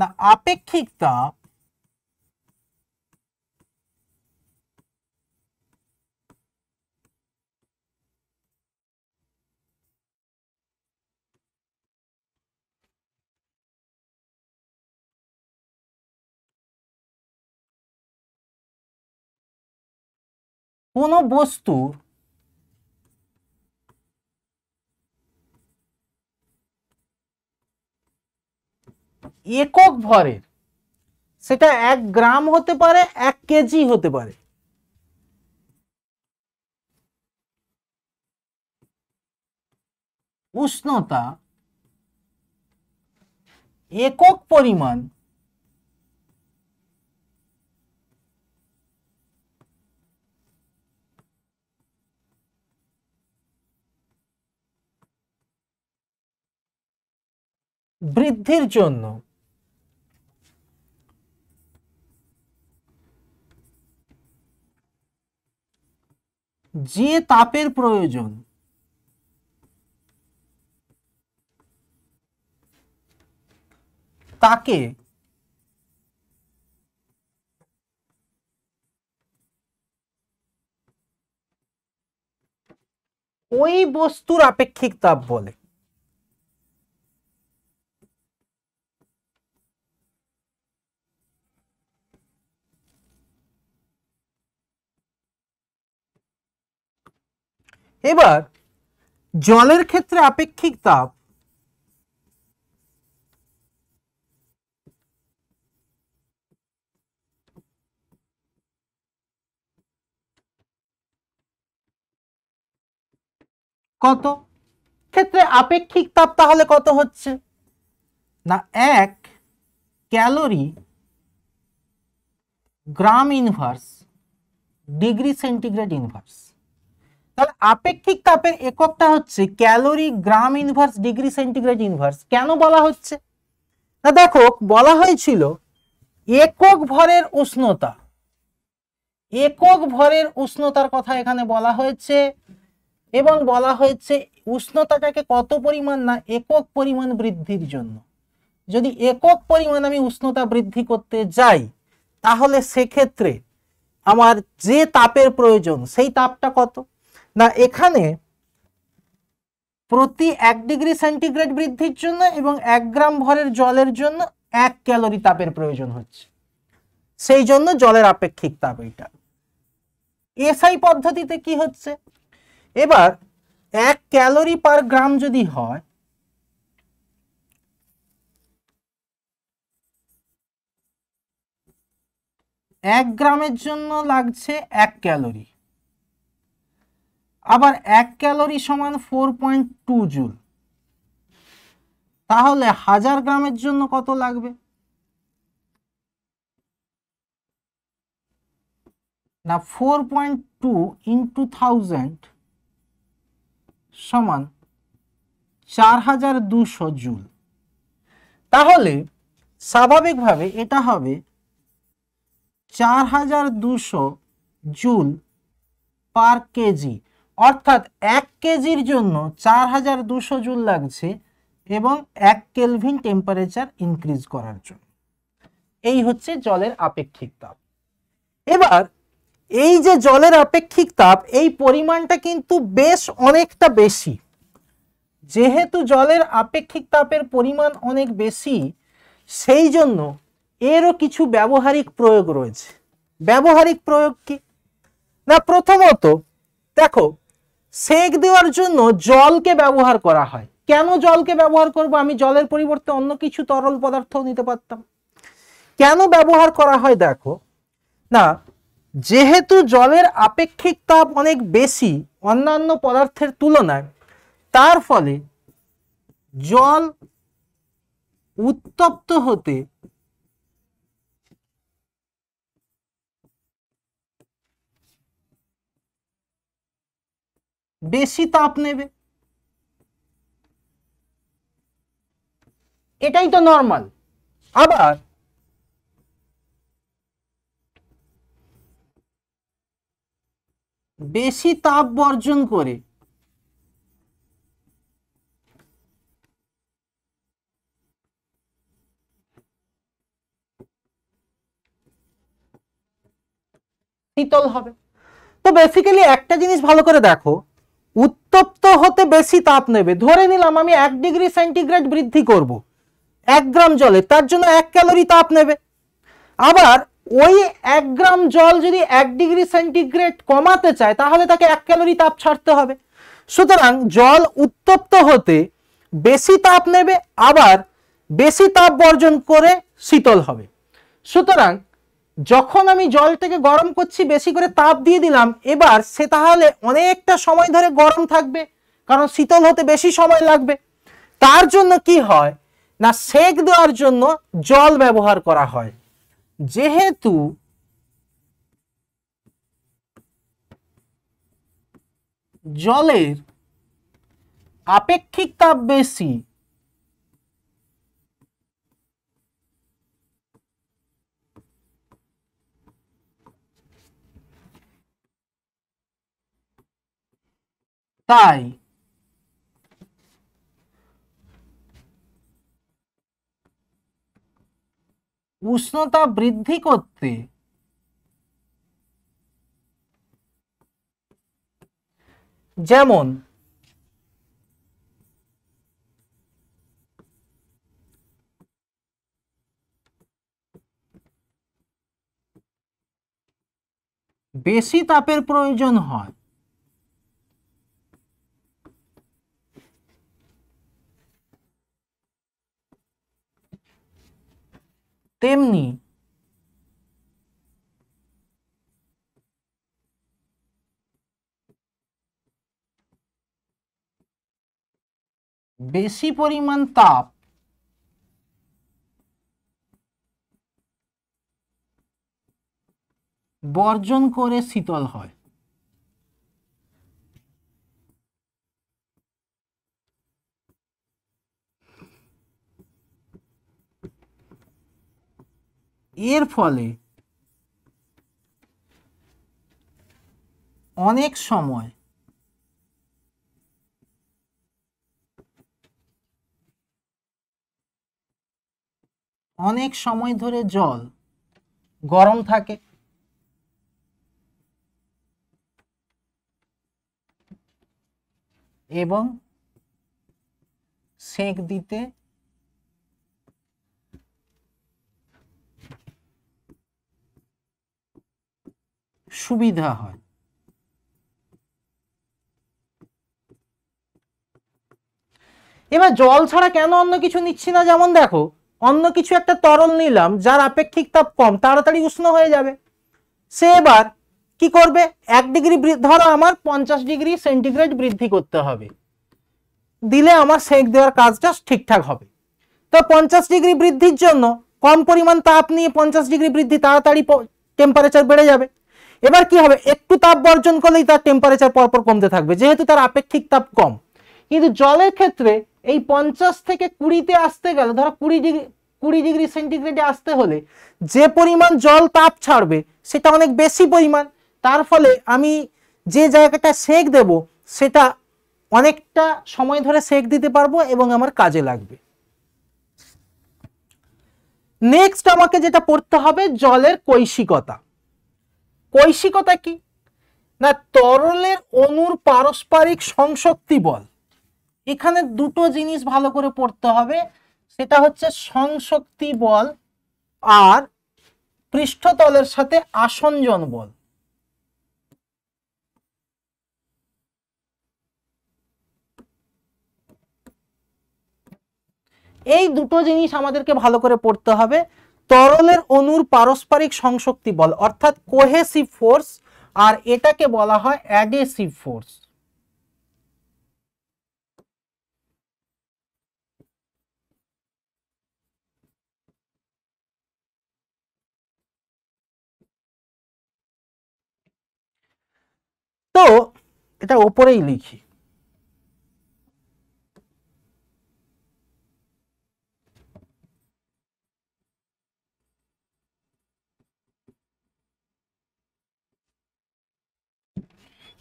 না আপেক্ষিক তাপ কোনো বস্তুর একক ভরের সেটা এক গ্রাম হতে পারে এক কেজি হতে পারে উষ্ণতা একক পরিমাণ বৃদ্ধির জন্য যে তাপের প্রয়োজন তাকে ওই বস্তুর আপেক্ষিক তাপ বলে এবার জলের ক্ষেত্রে আপেক্ষিক তাপ কত ক্ষেত্রে আপেক্ষিক তাপ তাহলে কত হচ্ছে না এক calorie gram inverse degree centigrade inverse তাহলে আপেক্ষিক তাপের এককটা হচ্ছে calorie gram inverse degree centigrade inverse কেন বলা হচ্ছে না দেখো বলা হয়েছিল একক ভরের উষ্ণতা একক ভরের উষ্ণতার কথা এখানে বলা হয়েছে এবং বলা হয়েছে উষ্ণতাটাকে কত পরিমাণ না একক পরিমাণ বৃদ্ধির জন্য যদি একক পরিমাণ আমি উষ্ণতা বৃদ্ধি করতে যাই তাহলে সেক্ষেত্রে আমার যে তাপের প্রয়োজন সেই তাপটা কত না এখানে প্রতি এক ডিগ্রি সেন্টিগ্রেড বৃদ্ধির জন্য এবং এক গ্রাম ভরের জলের জন্য এক ক্যালোরি তাপের প্রয়োজন হচ্ছে সেই জন্য জলের আপেক্ষিক তাপ এইটা এসআই পদ্ধতিতে কি হচ্ছে এবার এক ক্যালোরি পার গ্রাম যদি হয় এক গ্রামের জন্য লাগছে এক ক্যালোরি আবার এক ক্যালোরি সমান ফোর পয়েন্ট টু জুল তাহলে হাজার গ্রামের জন্য কত লাগবে না four point two into thousand সমান চার হাজার দুশো জুল তাহলে স্বাভাবিকভাবে এটা হবে চার হাজার দুশো জুল পার কেজি অর্থাৎ এক কেজির জন্য চার হাজার দুশো জুল লাগছে এবং এক কেলভিন টেম্পারেচার ইনক্রিজ করার জন্য এই হচ্ছে জলের আপেক্ষিক তাপ এবার এই যে জলের আপেক্ষিক তাপ এই পরিমাণটা কিন্তু বেশ অনেকটা বেশি যেহেতু জলের আপেক্ষিক তাপের পরিমাণ অনেক বেশি সেই জন্য এরও কিছু ব্যবহারিক প্রয়োগ রয়েছে ব্যবহারিক প্রয়োগ কি না প্রথমত দেখো সেক দেওয়ার জন্য জলকে ব্যবহার করা হয় কেন জলকে ব্যবহার করব আমি জলের পরিবর্তে অন্য কিছু তরল পদার্থ নিতে পারতাম কেন ব্যবহার করা হয় দেখো না যেহেতু জলের আপেক্ষিক তাপ অনেক বেশি অন্যান্য পদার্থের তুলনায় তার ফলে জল উত্তপ্ত হতে বেশি তাপ নেবে এটাই তো নর্মাল আবার বেশি তাপ বর্জন করে শীতল হবে তো বেসিক্যালি একটা জিনিস ভালো করে দেখো উত্তপ্ত হতে বেশি তাপ নেবে ধরে নিলাম আমি এক ডিগ্রি সেন্টিগ্রেড বৃদ্ধি করব। এক গ্রাম জলে তার জন্য এক ক্যালোরি তাপ নেবে আবার ওই এক গ্রাম জল যদি এক ডিগ্রি সেন্টিগ্রেড কমাতে চায় তাহলে তাকে এক ক্যালোরি তাপ ছাড়তে হবে সুতরাং জল উত্তপ্ত হতে বেশি তাপ নেবে আবার বেশি তাপ বর্জন করে শীতল হবে সুতরাং যখন আমি জলটাকে গরম করছি বেশি করে তাপ দিয়ে দিলাম এবার সে তাহলে অনেকটা সময় ধরে গরম থাকবে কারণ শীতল হতে বেশি সময় লাগবে তার জন্য কি হয় না সেক দেওয়ার জন্য জল ব্যবহার করা হয় যেহেতু জলের আপেক্ষিক তাপ বেশি তাই উষ্ণতা বৃদ্ধি করতে যেমন বেশি তাপের প্রয়োজন হয় তেমনি বেশি পরিমাণ তাপ বর্জন করে শীতল হয় এর ফলে অনেক সময় অনেক সময় ধরে জল গরম থাকে এবং সেঁক দিতে সুবিধা হয় এবার জল ছাড়া কেন অন্য কিছু নিচ্ছি না যেমন দেখো অন্য কিছু একটা তরল নিলাম যার আপেক্ষিক তাপ কম তাড়াতাড়ি উষ্ণ হয়ে যাবে সে এবার কি করবে এক ডিগ্রি ধরো আমার পঞ্চাশ ডিগ্রি সেন্টিগ্রেড বৃদ্ধি করতে হবে দিলে আমার সেঁক দেওয়ার কাজটা ঠিকঠাক হবে তো পঞ্চাশ ডিগ্রি বৃদ্ধির জন্য কম পরিমাণ তাপ নিয়ে পঞ্চাশ ডিগ্রি বৃদ্ধি তাড়াতাড়ি টেম্পারেচার বেড়ে যাবে এবার কি হবে একটু তাপ বর্জন করলেই তার টেম্পারেচার পরপর কমতে থাকবে যেহেতু তার আপেক্ষিক তাপ কম কিন্তু জলের ক্ষেত্রে এই পঞ্চাশ থেকে কুড়িতে আসতে গেলে ধরো কুড়ি ডিগ্রি কুড়ি ডিগ্রি সেন্টিগ্রেডে আসতে হলে যে পরিমাণ জল তাপ ছাড়বে সেটা অনেক বেশি পরিমাণ তার ফলে আমি যে জায়গাটা সেঁক দেব সেটা অনেকটা সময় ধরে সেঁক দিতে পারবো এবং আমার কাজে লাগবে নেক্সট আমাকে যেটা পড়তে হবে জলের কৈশিকতা কৈশিকতা কি না তরলের অনুর পারস্পরিক সংশক্তি বল এখানে দুটো জিনিস ভালো করে পড়তে হবে সেটা হচ্ছে সংশক্তি বল আর পৃষ্ঠতলের সাথে আসঞ্জন বল এই দুটো জিনিস আমাদেরকে ভালো করে পড়তে হবে তরলের অনুর পারস্পরিক সংশক্তি বল অর্থাৎ কোহেসিভ ফোর্স আর এটাকে বলা হয় অ্যাডেসিভ ফোর্স তো এটা ওপরেই লিখি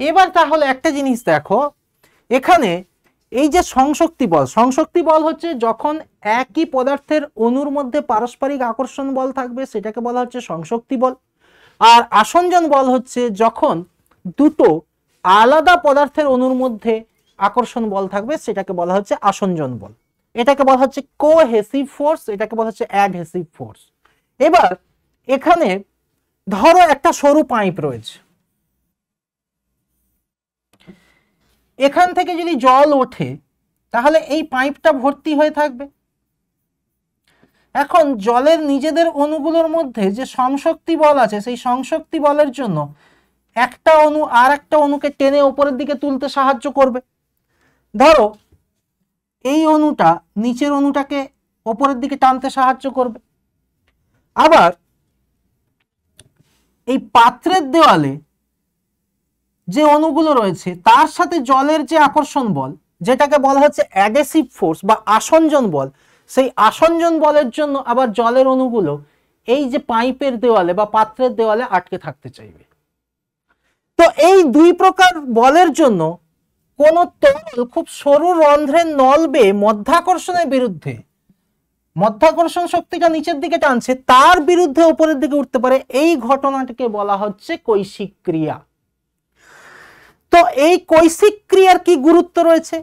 এবার তাহলে একটা জিনিস দেখো এখানে এই যে সংশক্তি বল সংশক্তি বল হচ্ছে যখন একই পদার্থের অনুর মধ্যে পারস্পরিক আকর্ষণ বল থাকবে সেটাকে বলা হচ্ছে সংশক্তি বল আর আসঞ্জন বল হচ্ছে যখন দুটো আলাদা পদার্থের অনুর মধ্যে আকর্ষণ বল থাকবে সেটাকে বলা হচ্ছে আসঞ্জন বল এটাকে বলা হচ্ছে কোহেসিভ ফোর্স এটাকে বলা হচ্ছে অ্যাডহেসিভ ফোর্স এবার এখানে ধরো একটা সরু পাইপ রয়েছে এখান থেকে যদি জল ওঠে তাহলে এই পাইপটা ভর্তি হয়ে থাকবে এখন জলের নিজেদের অণুগুলোর মধ্যে যে সংশক্তি বল আছে সেই সংশক্তি বলের জন্য একটা অণু আর একটা অনুকে টেনে ওপরের দিকে তুলতে সাহায্য করবে ধরো এই অণুটা নিচের অণুটাকে ওপরের দিকে টানতে সাহায্য করবে আবার এই পাত্রের দেওয়ালে যে অণুগুলো রয়েছে তার সাথে জলের যে আকর্ষণ বল যেটাকে বলা হচ্ছে অ্যাডেসিভ ফোর্স বা আসঞ্জন বল সেই আসঞ্জন বলের জন্য আবার জলের অণুগুলো এই যে পাইপের দেওয়ালে বা পাত্রের দেওয়ালে আটকে থাকতে চাইবে তো এই দুই প্রকার বলের জন্য কোন তরল খুব সরু রন্ধ্রের নল বেয়ে মধ্যাকর্ষণের বিরুদ্ধে মধ্যাকর্ষণ শক্তিটা নিচের দিকে টানছে তার বিরুদ্ধে উপরের দিকে উঠতে পারে এই ঘটনাটিকে বলা হচ্ছে কৈশিক ক্রিয়া তো এই কৈশিক ক্রিয়ার কি গুরুত্ব রয়েছে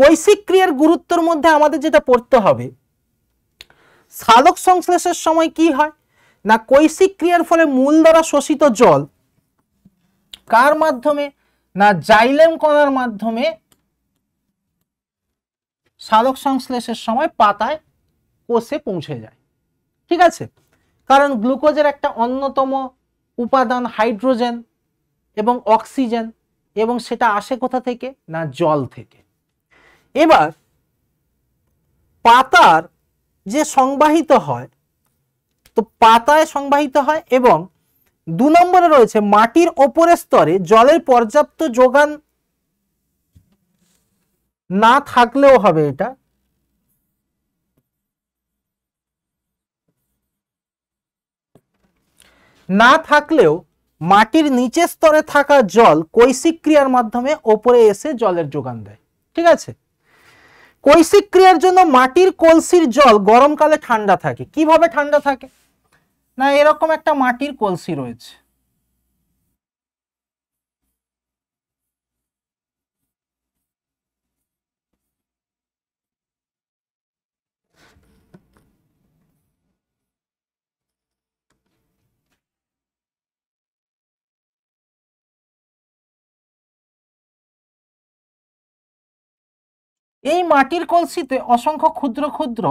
কৈশিক ক্রিয়ার গুরুত্বর মধ্যে আমাদের যেটা পড়তে হবে সাধক সংশ্লেষের সময় কি হয় না কৈশিক ক্রিয়ার ফলে মূল দ্বারা শোষিত জল কার মাধ্যমে না জাইলেম কণার মাধ্যমে সাধক সংশ্লেষের সময় পাতায় কোষে পৌঁছে যায় ঠিক আছে কারণ গ্লুকোজের একটা অন্যতম উপাদান হাইড্রোজেন এবং অক্সিজেন এবং সেটা আসে কোথা থেকে না জল থেকে এবার পাতার যে সংবাহিত হয় তো পাতায় সংবাহিত হয় এবং দু নম্বরে রয়েছে মাটির ওপরের স্তরে জলের পর্যাপ্ত যোগান না থাকলেও হবে এটা না থাকলেও মাটির নিচের স্তরে থাকা জল কৈশিক ক্রিয়ার মাধ্যমে ওপরে এসে জলের যোগান দেয় ঠিক আছে কৈশিক ক্রিয়ার জন্য মাটির কলসির জল গরমকালে ঠান্ডা থাকে কিভাবে ঠান্ডা থাকে না এরকম একটা মাটির কলসি রয়েছে এই মাটির কলসিতে অসংখ্য ক্ষুদ্র ক্ষুদ্র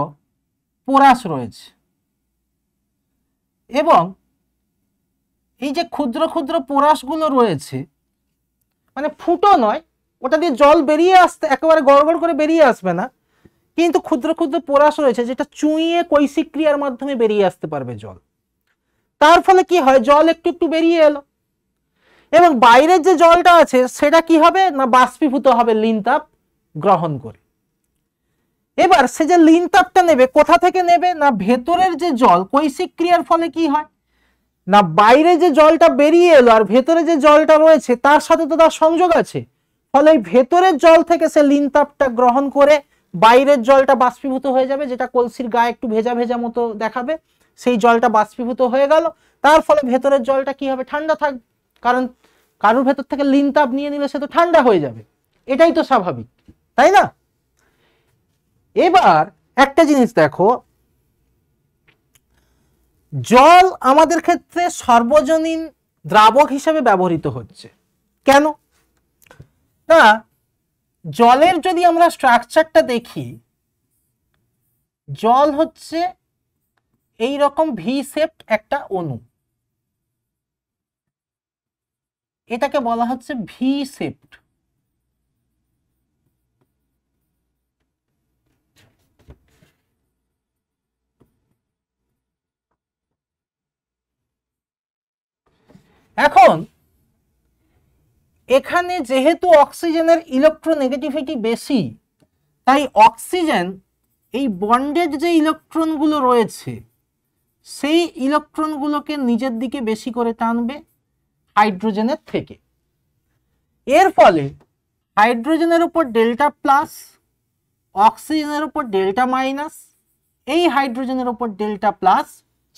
পোরাস রয়েছে এবং এই যে ক্ষুদ্র ক্ষুদ্র পোরাসগুলো রয়েছে মানে ফুটো নয় ওটা দিয়ে জল বেরিয়ে আসতে একেবারে গড়গড় করে বেরিয়ে আসবে না কিন্তু ক্ষুদ্র ক্ষুদ্র পোরাস রয়েছে যেটা চুঁইয়ে কৈশিক্রিয়ার মাধ্যমে বেরিয়ে আসতে পারবে জল তার ফলে কি হয় জল একটু একটু বেরিয়ে এলো এবং বাইরের যে জলটা আছে সেটা কি হবে না বাষ্পীভূত হবে লিনতাপ গ্রহণ করে এবার সে যে লিন তাপটা নেবে কোথা থেকে নেবে না ভেতরের যে জল কৈশিক ক্রিয়ার ফলে কি হয় না বাইরে যে জলটা বেরিয়ে এলো আর ভেতরে যে জলটা রয়েছে তার সাথে তো তার সংযোগ আছে ফলে ভেতরের জল থেকে সে লিন তাপটা গ্রহণ করে বাইরের জলটা বাষ্পীভূত হয়ে যাবে যেটা কলসির গায়ে একটু ভেজা ভেজা মতো দেখাবে সেই জলটা বাষ্পীভূত হয়ে গেল তার ফলে ভেতরের জলটা কি হবে ঠান্ডা থাক কারণ কারোর ভেতর থেকে লিন তাপ নিয়ে নিলে সে তো ঠান্ডা হয়ে যাবে এটাই তো স্বাভাবিক তাই না এবার একটা জিনিস দেখো জল আমাদের ক্ষেত্রে সর্বজনীন দ্রাবক হিসেবে ব্যবহৃত হচ্ছে কেন না জলের যদি আমরা স্ট্রাকচারটা দেখি জল হচ্ছে এই রকম ভি সেপ্ট একটা অণু এটাকে বলা হচ্ছে ভি সেপ্ট এখন এখানে যেহেতু অক্সিজেনের ইলেকট্রোনেগেটিভিটি বেশি তাই অক্সিজেন এই বন্ডেড যে ইলেকট্রনগুলো রয়েছে সেই ইলেকট্রনগুলোকে নিজের দিকে বেশি করে টানবে হাইড্রোজেনের থেকে এর ফলে হাইড্রোজেনের উপর ডেল্টা প্লাস অক্সিজেনের উপর ডেল্টা মাইনাস এই হাইড্রোজেনের উপর ডেল্টা প্লাস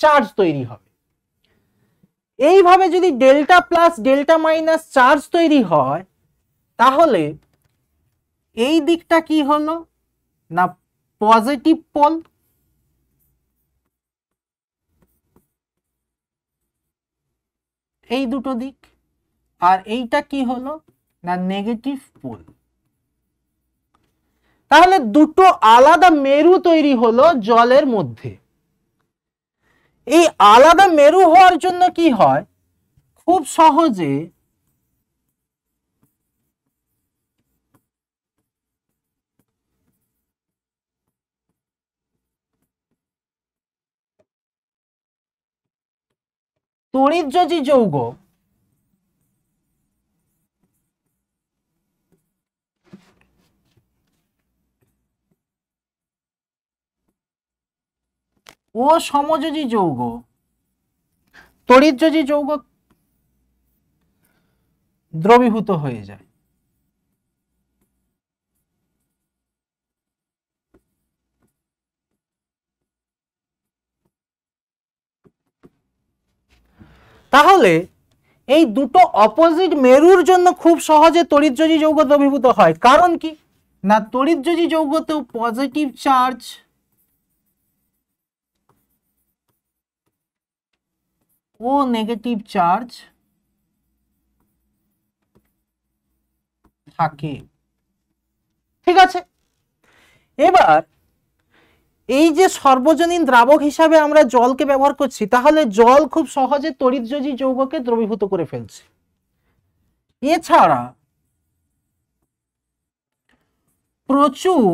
চার্জ তৈরি হবে এইভাবে যদি delta plus delta minus charge তৈরি হয় তাহলে এই দিকটা কি হলো না পজিটিভ পল এই দুটো দিক আর এইটা কি হলো না নেগেটিভ পোল তাহলে দুটো আলাদা মেরু তৈরি হলো জলের মধ্যে এই আলাদা মেরু হওয়ার জন্য কি হয় খুব সহজে তড়িৎ যৌগ ও সমযোজী যৌগ তড়িৎযোজী যৌগ দ্রবীভূত হয়ে যায় তাহলে এই দুটো অপোজিট মেরুর জন্য খুব সহজে তড়িৎযোজী যৌগ দ্রবীভূত হয় কারণ কি না তড়িৎযোজী যৌগতেও পজিটিভ চার্জ ও নেগেটিভ চার্জ থাকে ঠিক আছে এবার এই যে সর্বজনীন দ্রাবক হিসাবে আমরা জলকে ব্যবহার করছি তাহলে জল খুব সহজে তড়িৎযোজী যৌগকে দ্রবীভূত করে ফেলছে এছাড়া প্রচুর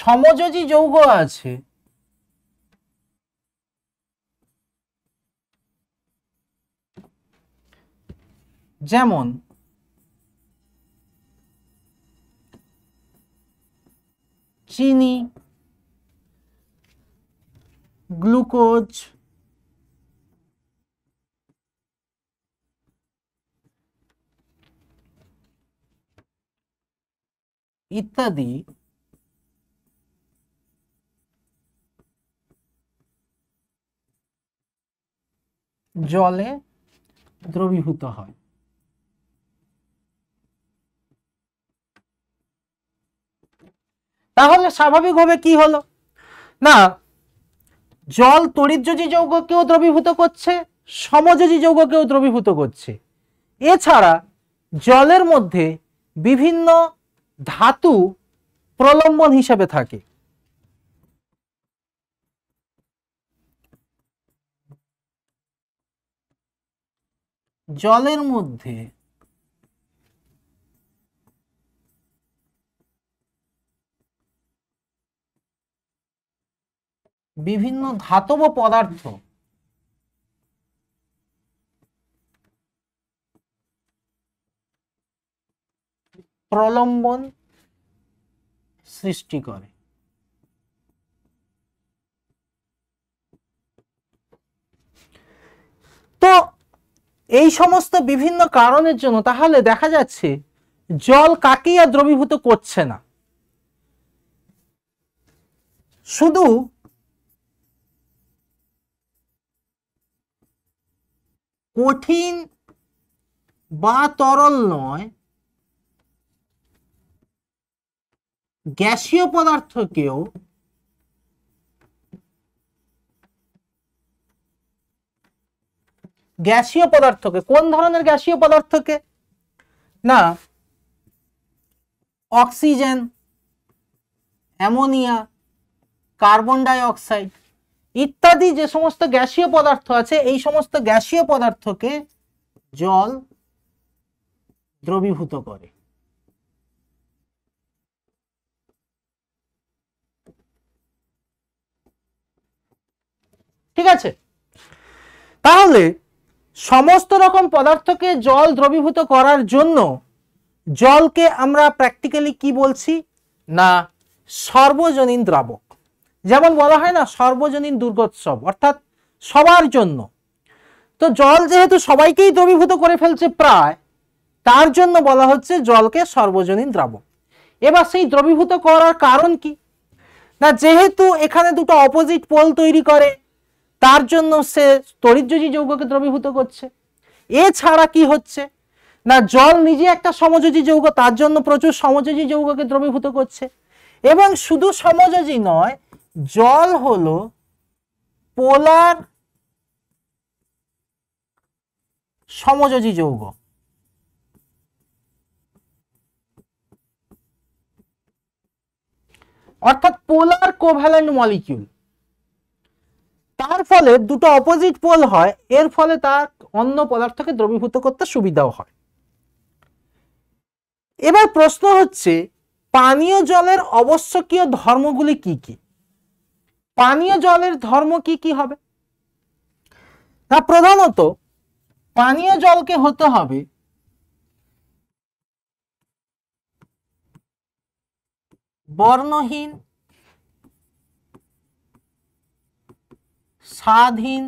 সমযোজী যৌগ আছে যেমন চিনি গ্লুকোজ ইত্যাদি জলে দ্রবীভূত হয় তাহলে স্বাভাবিকভাবে কি হলো না জল তড়িৎযোজী যৌগকেও দ্রবীভূত করছে সমযোজী যৌগকেও দ্রবীভূত করছে এছাড়া জলের মধ্যে বিভিন্ন ধাতু প্রলম্বন হিসাবে থাকে জলের মধ্যে বিভিন্ন ধাতব পদার্থ প্রলম্বন সৃষ্টি করে এই সমস্ত বিভিন্ন কারণের জন্য তাহলে দেখা যাচ্ছে জল কাকিয়া দ্রবীভূত করছে না শুধু কঠিন বা তরল নয় গ্যাসীয় পদার্থকেও গ্যাসীয় পদার্থকে কোন ধরনের গ্যাসীয় পদার্থকে না অক্সিজেন অ্যামোনিয়া কার্বন ডাইঅক্সাইড ইত্যাদি যে সমস্ত গ্যাসীয় পদার্থ আছে এই সমস্ত গ্যাসীয় পদার্থকে জল দ্রবীভূত করে ঠিক আছে তাহলে সমস্ত রকম পদার্থকে জল দ্রবীভূত করার জন্য জলকে আমরা প্র্যাকটিক্যালি কি বলছি না সর্বজনীন দ্রাবক যেমন বলা হয় না সর্বজনীন দুর্গোৎসব অর্থাৎ সবার জন্য তো জল যেহেতু সবাইকেই দ্রবীভূত করে ফেলছে প্রায় তার জন্য বলা হচ্ছে জলকে সর্বজনীন দ্রাবক এবার সেই দ্রবীভূত করার কারণ কি না যেহেতু এখানে দুটো অপোজিট পোল তৈরি করে তার জন্য সে তরিতযোজী যৌগকে দ্রবীভূত করছে এছাড়া কি হচ্ছে না জল নিজে একটা সমযোজী যৌগ তার জন্য প্রচুর সমযোজী যৌগকে দ্রবীভূত করছে এবং শুধু সমযোজী নয় জল হল পোলার সমযোজী যৌগ অর্থাৎ পোলার কোভ্যালেন্ট মলিকিউল তার ফলে দুটো অপোজিট পোল হয় এর ফলে তা অন্য পদার্থকে দ্রবীভূত করতে সুবিধাও হয় এবার প্রশ্ন হচ্ছে পানীয় জলের অবশ্যকীয় ধর্মগুলি কি কি পানীয় জলের ধর্ম কি কি হবে তা প্রধানত পানীয় জলকে হতে হবে বর্ণহীন স্বাধীন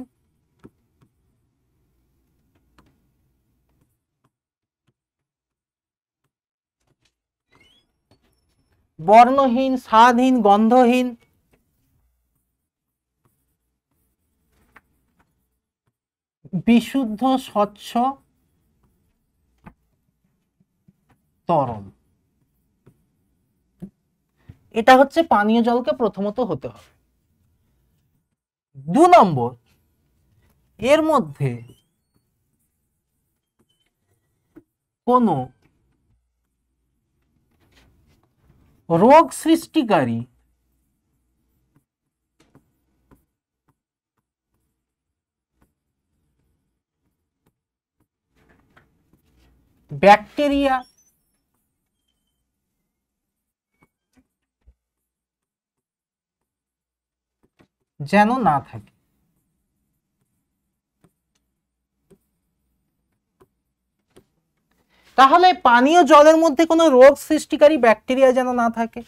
বর্ণহীন স্বাধীন গন্ধহীন বিশুদ্ধ স্বচ্ছ তরল এটা হচ্ছে পানীয় জলকে প্রথমত হতে হবে দু নম্বর এর মধ্যে কোনো রোগ সৃষ্টিকারী ব্যাকটেরিয়া যেন না থাকে তাহলে পানীয় জলের মধ্যে কোনো রোগ সৃষ্টিকারী ব্যাকটেরিয়া যেন না থাকে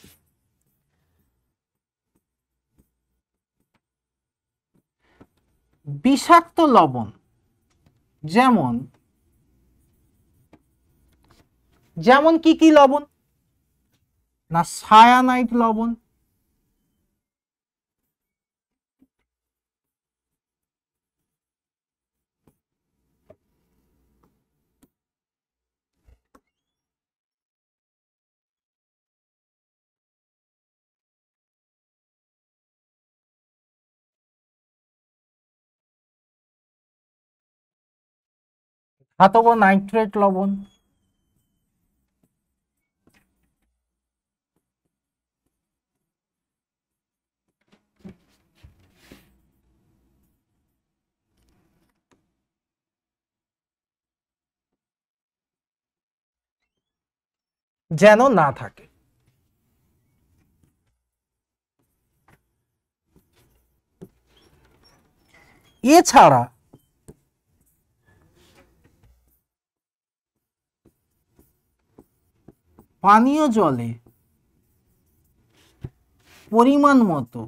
বিষাক্ত লবণ যেমন যেমন কি কি লবণ না সায়ানাইট লবণ অথবা নাইট্রেট লবণ যেন না থাকে এছাড়া পানীয় জলে পরিমাণ মতো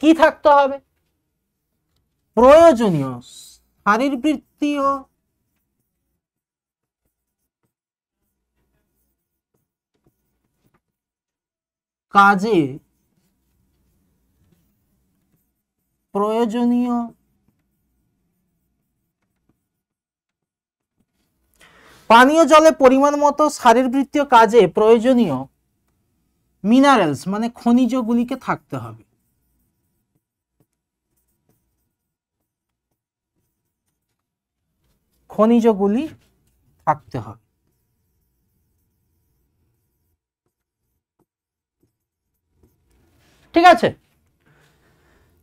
কি থাকতে হবে প্রয়োজনীয় শারীরবৃত্তীয় কাজে প্রয়োজনীয় পানীয় জলে পরিমাণ মতো বৃত্তীয় কাজে প্রয়োজনীয় মিনারেলস মানে খনিজগুলিকে থাকতে হবে খনিজগুলি থাকতে হবে ঠিক আছে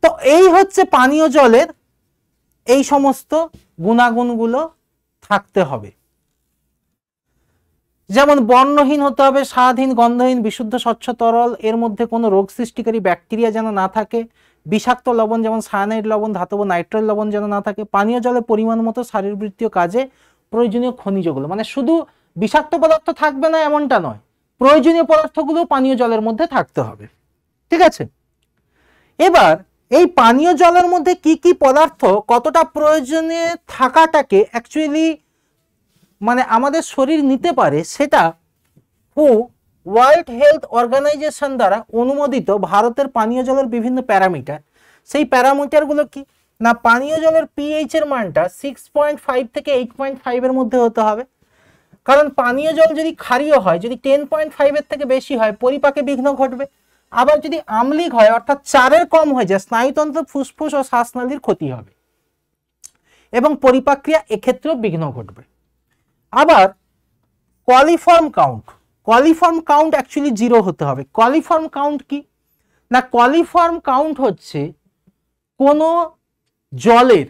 তো এই হচ্ছে পানীয় জলের এই সমস্ত গুণাগুণগুলো থাকতে হবে যেমন বর্ণহীন হতে হবে স্বাধীন গন্ধহীন বিশুদ্ধ স্বচ্ছ তরল এর মধ্যে কোনো রোগ সৃষ্টিকারী ব্যাকটেরিয়া যেন না থাকে বিষাক্ত লবণ যেমন সায়ানাইড লবণ ধাতব নাইট্রেট লবণ যেন না থাকে পানীয় জলে পরিমাণ মতো শারীরবৃত্তীয় কাজে প্রয়োজনীয় খনিজগুলো মানে শুধু বিষাক্ত পদার্থ থাকবে না এমনটা নয় প্রয়োজনীয় পদার্থগুলো পানীয় জলের মধ্যে থাকতে হবে ঠিক আছে এবার এই পানীয় জলের মধ্যে কি কি পদার্থ কতটা প্রয়োজনে থাকাটাকে অ্যাকচুয়ালি মানে আমাদের শরীর নিতে পারে সেটা হু ওয়ার্ল্ড হেলথ অর্গানাইজেশন দ্বারা অনুমোদিত ভারতের পানীয় জলের বিভিন্ন প্যারামিটার সেই প্যারামিটারগুলো কি না পানীয় জলের পিএইচ এর মানটা সিক্স পয়েন্ট ফাইভ থেকে এইট পয়েন্ট ফাইভের মধ্যে হতে হবে কারণ পানীয় জল যদি ক্ষারীয় হয় যদি টেন পয়েন্ট ফাইভের থেকে বেশি হয় পরিপাকে বিঘ্ন ঘটবে আবার যদি আমলিক হয় অর্থাৎ চারের কম হয়ে যায় স্নায়ুতন্ত্র ফুসফুস ও শ্বাসনালীর ক্ষতি হবে এবং পরিপাক্রিয়া এক্ষেত্রেও বিঘ্ন ঘটবে আবার coliform count coliform count actually zero হতে হবে কোয়ালিফর্ম কাউন্ট কি না কোয়ালিফর্ম কাউন্ট হচ্ছে কোনো জলের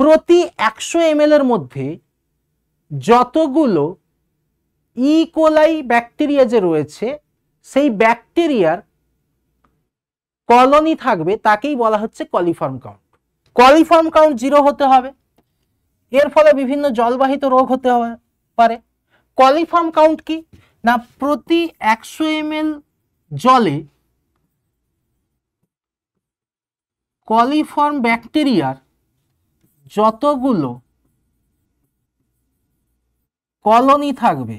প্রতি একশো এম এর মধ্যে যতগুলো ইকোলাই e. ব্যাকটেরিয়া যে রয়েছে সেই ব্যাকটেরিয়ার কলোনি থাকবে তাকেই বলা হচ্ছে coliform count coliform count zero হতে হবে এর ফলে বিভিন্ন জলবাহিত রোগ হতে পারে কলিফর্ম কাউন্ট কি না প্রতি একশো এম জলে কলিফর্ম ব্যাকটেরিয়ার যতগুলো কলোনি থাকবে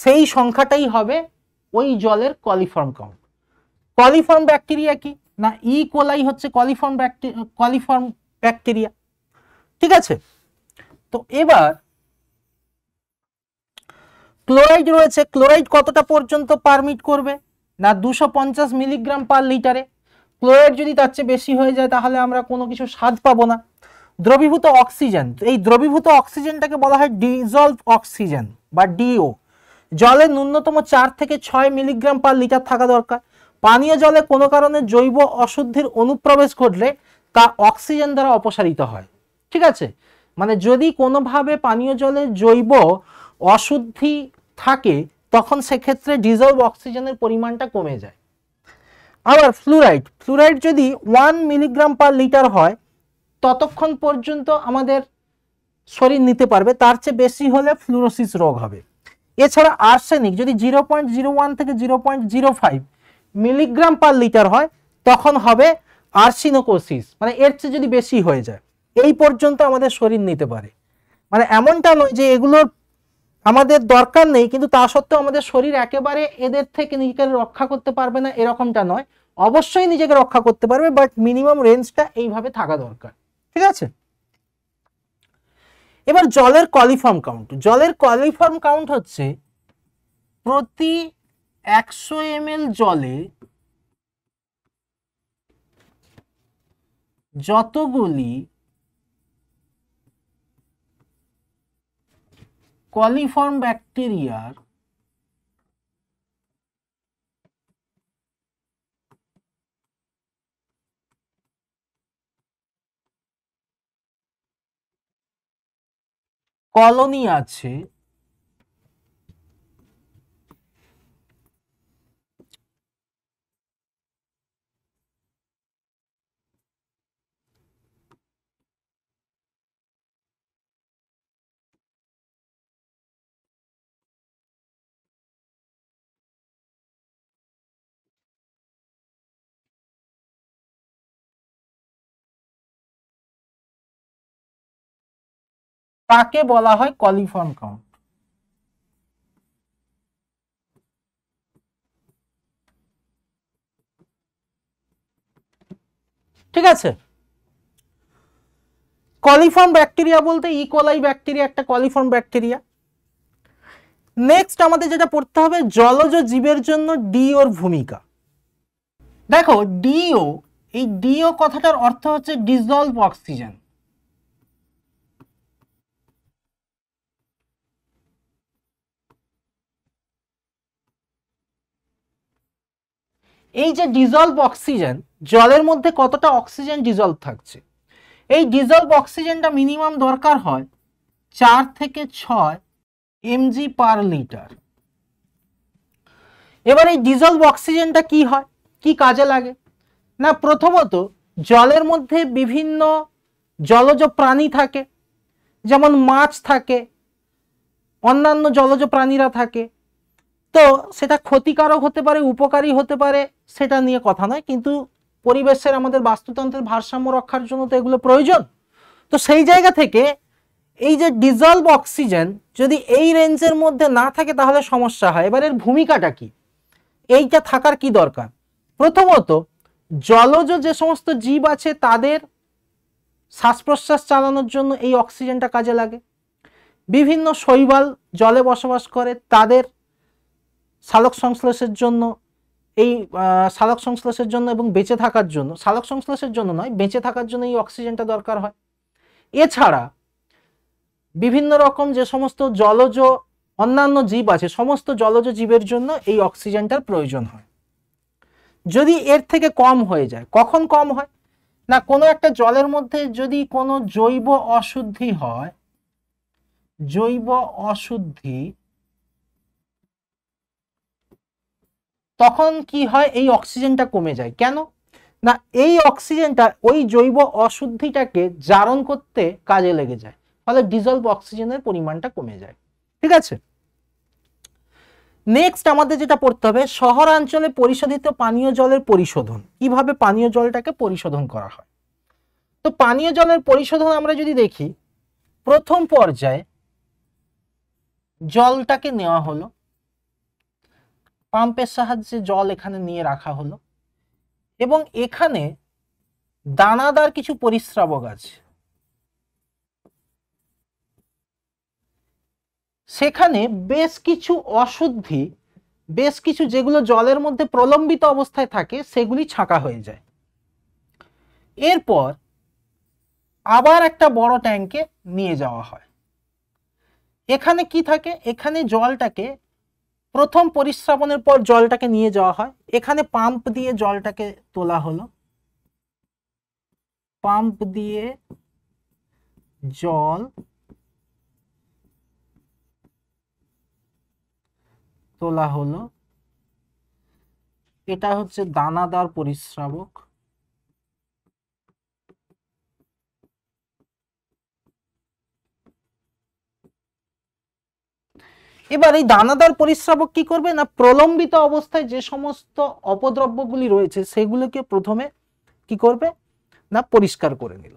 সেই সংখ্যাটাই হবে ওই জলের কলিফর্ম কাউন্ট কলিফর্ম ব্যাকটেরিয়া কি না ই e কোলাই হচ্ছে কলিফর্ম কলিফর্ম ব্যাকটেরিয়া ঠিক আছে তো এবার ক্লোরাইড রয়েছে ক্লোরাইড কতটা পর্যন্ত পারমিট করবে না দুশো মিলিগ্রাম পার লিটারে ক্লোরাইড যদি তার চেয়ে বেশি হয়ে যায় তাহলে আমরা কোনো কিছু স্বাদ পাবো না দ্রবীভূত অক্সিজেন এই দ্রবীভূত অক্সিজেনটাকে বলা হয় ডিজলভ অক্সিজেন বা ডিও জলে ন্যূনতম চার থেকে ছয় মিলিগ্রাম পার লিটার থাকা দরকার পানীয় জলে কোনো কারণে জৈব অশুদ্ধির অনুপ্রবেশ ঘটলে তা অক্সিজেন দ্বারা অপসারিত হয় ঠিক আছে মানে যদি কোনোভাবে পানীয় জলে জৈব অশুদ্ধি থাকে তখন সেক্ষেত্রে ডিজার্ভ অক্সিজেনের পরিমাণটা কমে যায় আবার ফ্লুরাইড ফ্লুরাইড যদি ওয়ান মিলিগ্রাম পার লিটার হয় ততক্ষণ পর্যন্ত আমাদের শরীর নিতে পারবে তার চেয়ে বেশি হলে ফ্লুরোসিস রোগ হবে এছাড়া আর্সেনিক যদি জিরো পয়েন্ট জিরো ওয়ান থেকে zero point zero five milligram per litre হয় তখন হবে আর্সিনোকোসিস মানে এর চেয়ে যদি বেশি হয়ে যায় এই পর্যন্ত আমাদের শরীর নিতে পারে মানে এমনটা নয় যে এগুলোর আমাদের দরকার নেই কিন্তু তা সত্ত্বেও আমাদের শরীর একেবারে এদের থেকে নিজেকে রক্ষা করতে পারবে না এরকমটা নয় অবশ্যই নিজেকে রক্ষা করতে পারবে বাট মিনিমাম রেঞ্জটা এইভাবে থাকা দরকার ঠিক আছে এবার জলের কলিফর্ম কাউন্ট জলের কলিফর্ম কাউন্ট হচ্ছে প্রতি একশো এম জলে যতগুলি কলিফর্ম ব্যাকটেরিয়ার কলোনি আছে তাকে বলা হয় কলিফর্ম কাউন্ট ঠিক আছে কলিফর্ম ব্যাকটেরিয়া বলতে ইকোলাই e. ব্যাকটেরিয়া একটা কলিফর্ম ব্যাকটেরিয়া নেক্সট আমাদের যেটা পড়তে হবে জলজ জীবের জন্য ডিওর ভূমিকা দেখো ডিও এই ডিও কথাটার অর্থ হচ্ছে ডিজলভ অক্সিজেন এই যে ডিজলভ অক্সিজেন জলের মধ্যে কতটা অক্সিজেন ডিজলভ থাকছে এই ডিজলভ অক্সিজেনটা মিনিমাম দরকার হয় চার থেকে ছয় এমজি পার লিটার এবার এই ডিজলভ অক্সিজেনটা কি হয় কি কাজে লাগে না প্রথমত জলের মধ্যে বিভিন্ন জলজ প্রাণী থাকে যেমন মাছ থাকে অন্যান্য জলজ প্রাণীরা থাকে তো সেটা ক্ষতিকারক হতে পারে উপকারী হতে পারে সেটা নিয়ে কথা নয় কিন্তু পরিবেশের আমাদের বাস্তুতন্ত্রের ভারসাম্য রক্ষার জন্য তো এগুলো প্রয়োজন তো সেই জায়গা থেকে এই যে ডিজলভ অক্সিজেন যদি এই রেঞ্জের মধ্যে না থাকে তাহলে সমস্যা হয় এবার এর ভূমিকাটা কি এইটা থাকার কি দরকার প্রথমত জলজ যে সমস্ত জীব আছে তাদের শ্বাস প্রশ্বাস চালানোর জন্য এই অক্সিজেনটা কাজে লাগে বিভিন্ন শৈবাল জলে বসবাস করে তাদের সালক সংশ্লেষের জন্য এই সালক সংশ্লেষের জন্য এবং বেঁচে থাকার জন্য সালক সংশ্লেষের জন্য নয় বেঁচে থাকার জন্য এই অক্সিজেনটা দরকার হয় এছাড়া বিভিন্ন রকম যে সমস্ত জলজ অন্যান্য জীব আছে সমস্ত জলজ জীবের জন্য এই অক্সিজেনটার প্রয়োজন হয় যদি এর থেকে কম হয়ে যায় কখন কম হয় না কোনো একটা জলের মধ্যে যদি কোনো জৈব অশুদ্ধি হয় জৈব অশুদ্ধি তখন কি হয় এই অক্সিজেনটা কমে যায় কেন না এই অক্সিজেনটা ওই জৈব অশুদ্ধিটাকে জারণ করতে কাজে লেগে যায় ফলে ডিজলভ অক্সিজেনের পরিমাণটা কমে যায় ঠিক আছে নেক্সট আমাদের যেটা পড়তে হবে শহরাঞ্চলে পরিশোধিত পানীয় জলের পরিশোধন কিভাবে পানীয় জলটাকে পরিশোধন করা হয় তো পানীয় জলের পরিশোধন আমরা যদি দেখি প্রথম পর্যায়ে জলটাকে নেওয়া হলো পাম্পের সাহায্যে জল এখানে নিয়ে রাখা হলো এবং এখানে দানাদার কিছু পরিস্রাবক আছে সেখানে বেশ কিছু অশুদ্ধি বেশ কিছু যেগুলো জলের মধ্যে প্রলম্বিত অবস্থায় থাকে সেগুলি ছাঁকা হয়ে যায় এরপর আবার একটা বড় ট্যাঙ্কে নিয়ে যাওয়া হয় এখানে কি থাকে এখানে জলটাকে প্রথম পরিশ্রাবনের পর জলটাকে নিয়ে যাওয়া হয় এখানে পাম্প দিয়ে জলটাকে তোলা হলো পাম্প দিয়ে জল তোলা হলো এটা হচ্ছে দানাদার পরিশ্রাবক এবার এই দানাদার পরিস্রাবক কি করবে না প্রলম্বিত অবস্থায় যে সমস্ত অপদ্রব্যগুলি রয়েছে সেগুলোকে প্রথমে কি করবে না পরিষ্কার করে নিল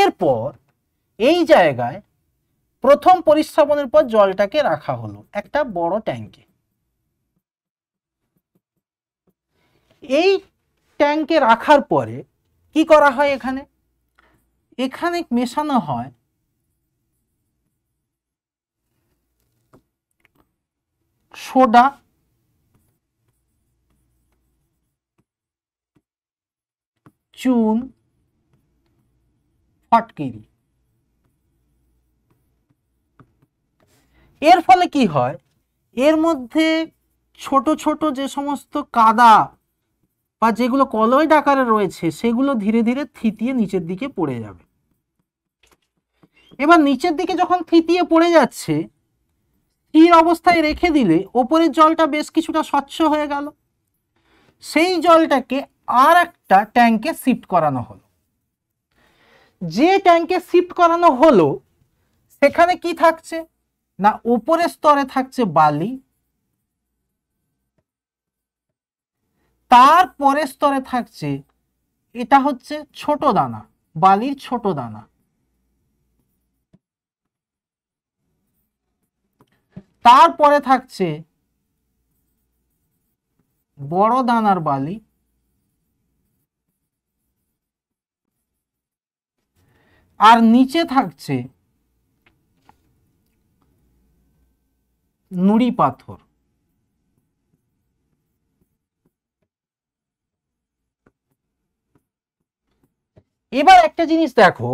এরপর এই জায়গায় প্রথম পরিস্রাবনের পর জলটাকে রাখা হলো একটা বড় ট্যাঙ্কে এই ট্যাঙ্কে রাখার পরে কি করা হয় এখানে এখানে মেশানো হয় সোডা চুন ফটকিরি এর ফলে কি হয় এর মধ্যে ছোট ছোট যে সমস্ত কাদা বা যেগুলো কলয়েড আকারে রয়েছে সেগুলো ধীরে ধীরে থিতিয়ে নিচের দিকে পড়ে যাবে এবার নিচের দিকে যখন থিতিয়ে পড়ে যাচ্ছে স্থির অবস্থায় রেখে দিলে ওপরের জলটা বেশ কিছুটা স্বচ্ছ হয়ে গেল সেই জলটাকে আর একটা ট্যাঙ্কে শিফট করানো হলো যে ট্যাঙ্কে শিফট করানো হলো সেখানে কি থাকছে না ওপরের স্তরে থাকছে বালি তার পরের স্তরে থাকছে এটা হচ্ছে ছোট দানা বালির ছোট দানা তারপরে থাকছে বড় দানার বালি আর নিচে থাকছে নুড়ি পাথর এবার একটা জিনিস দেখো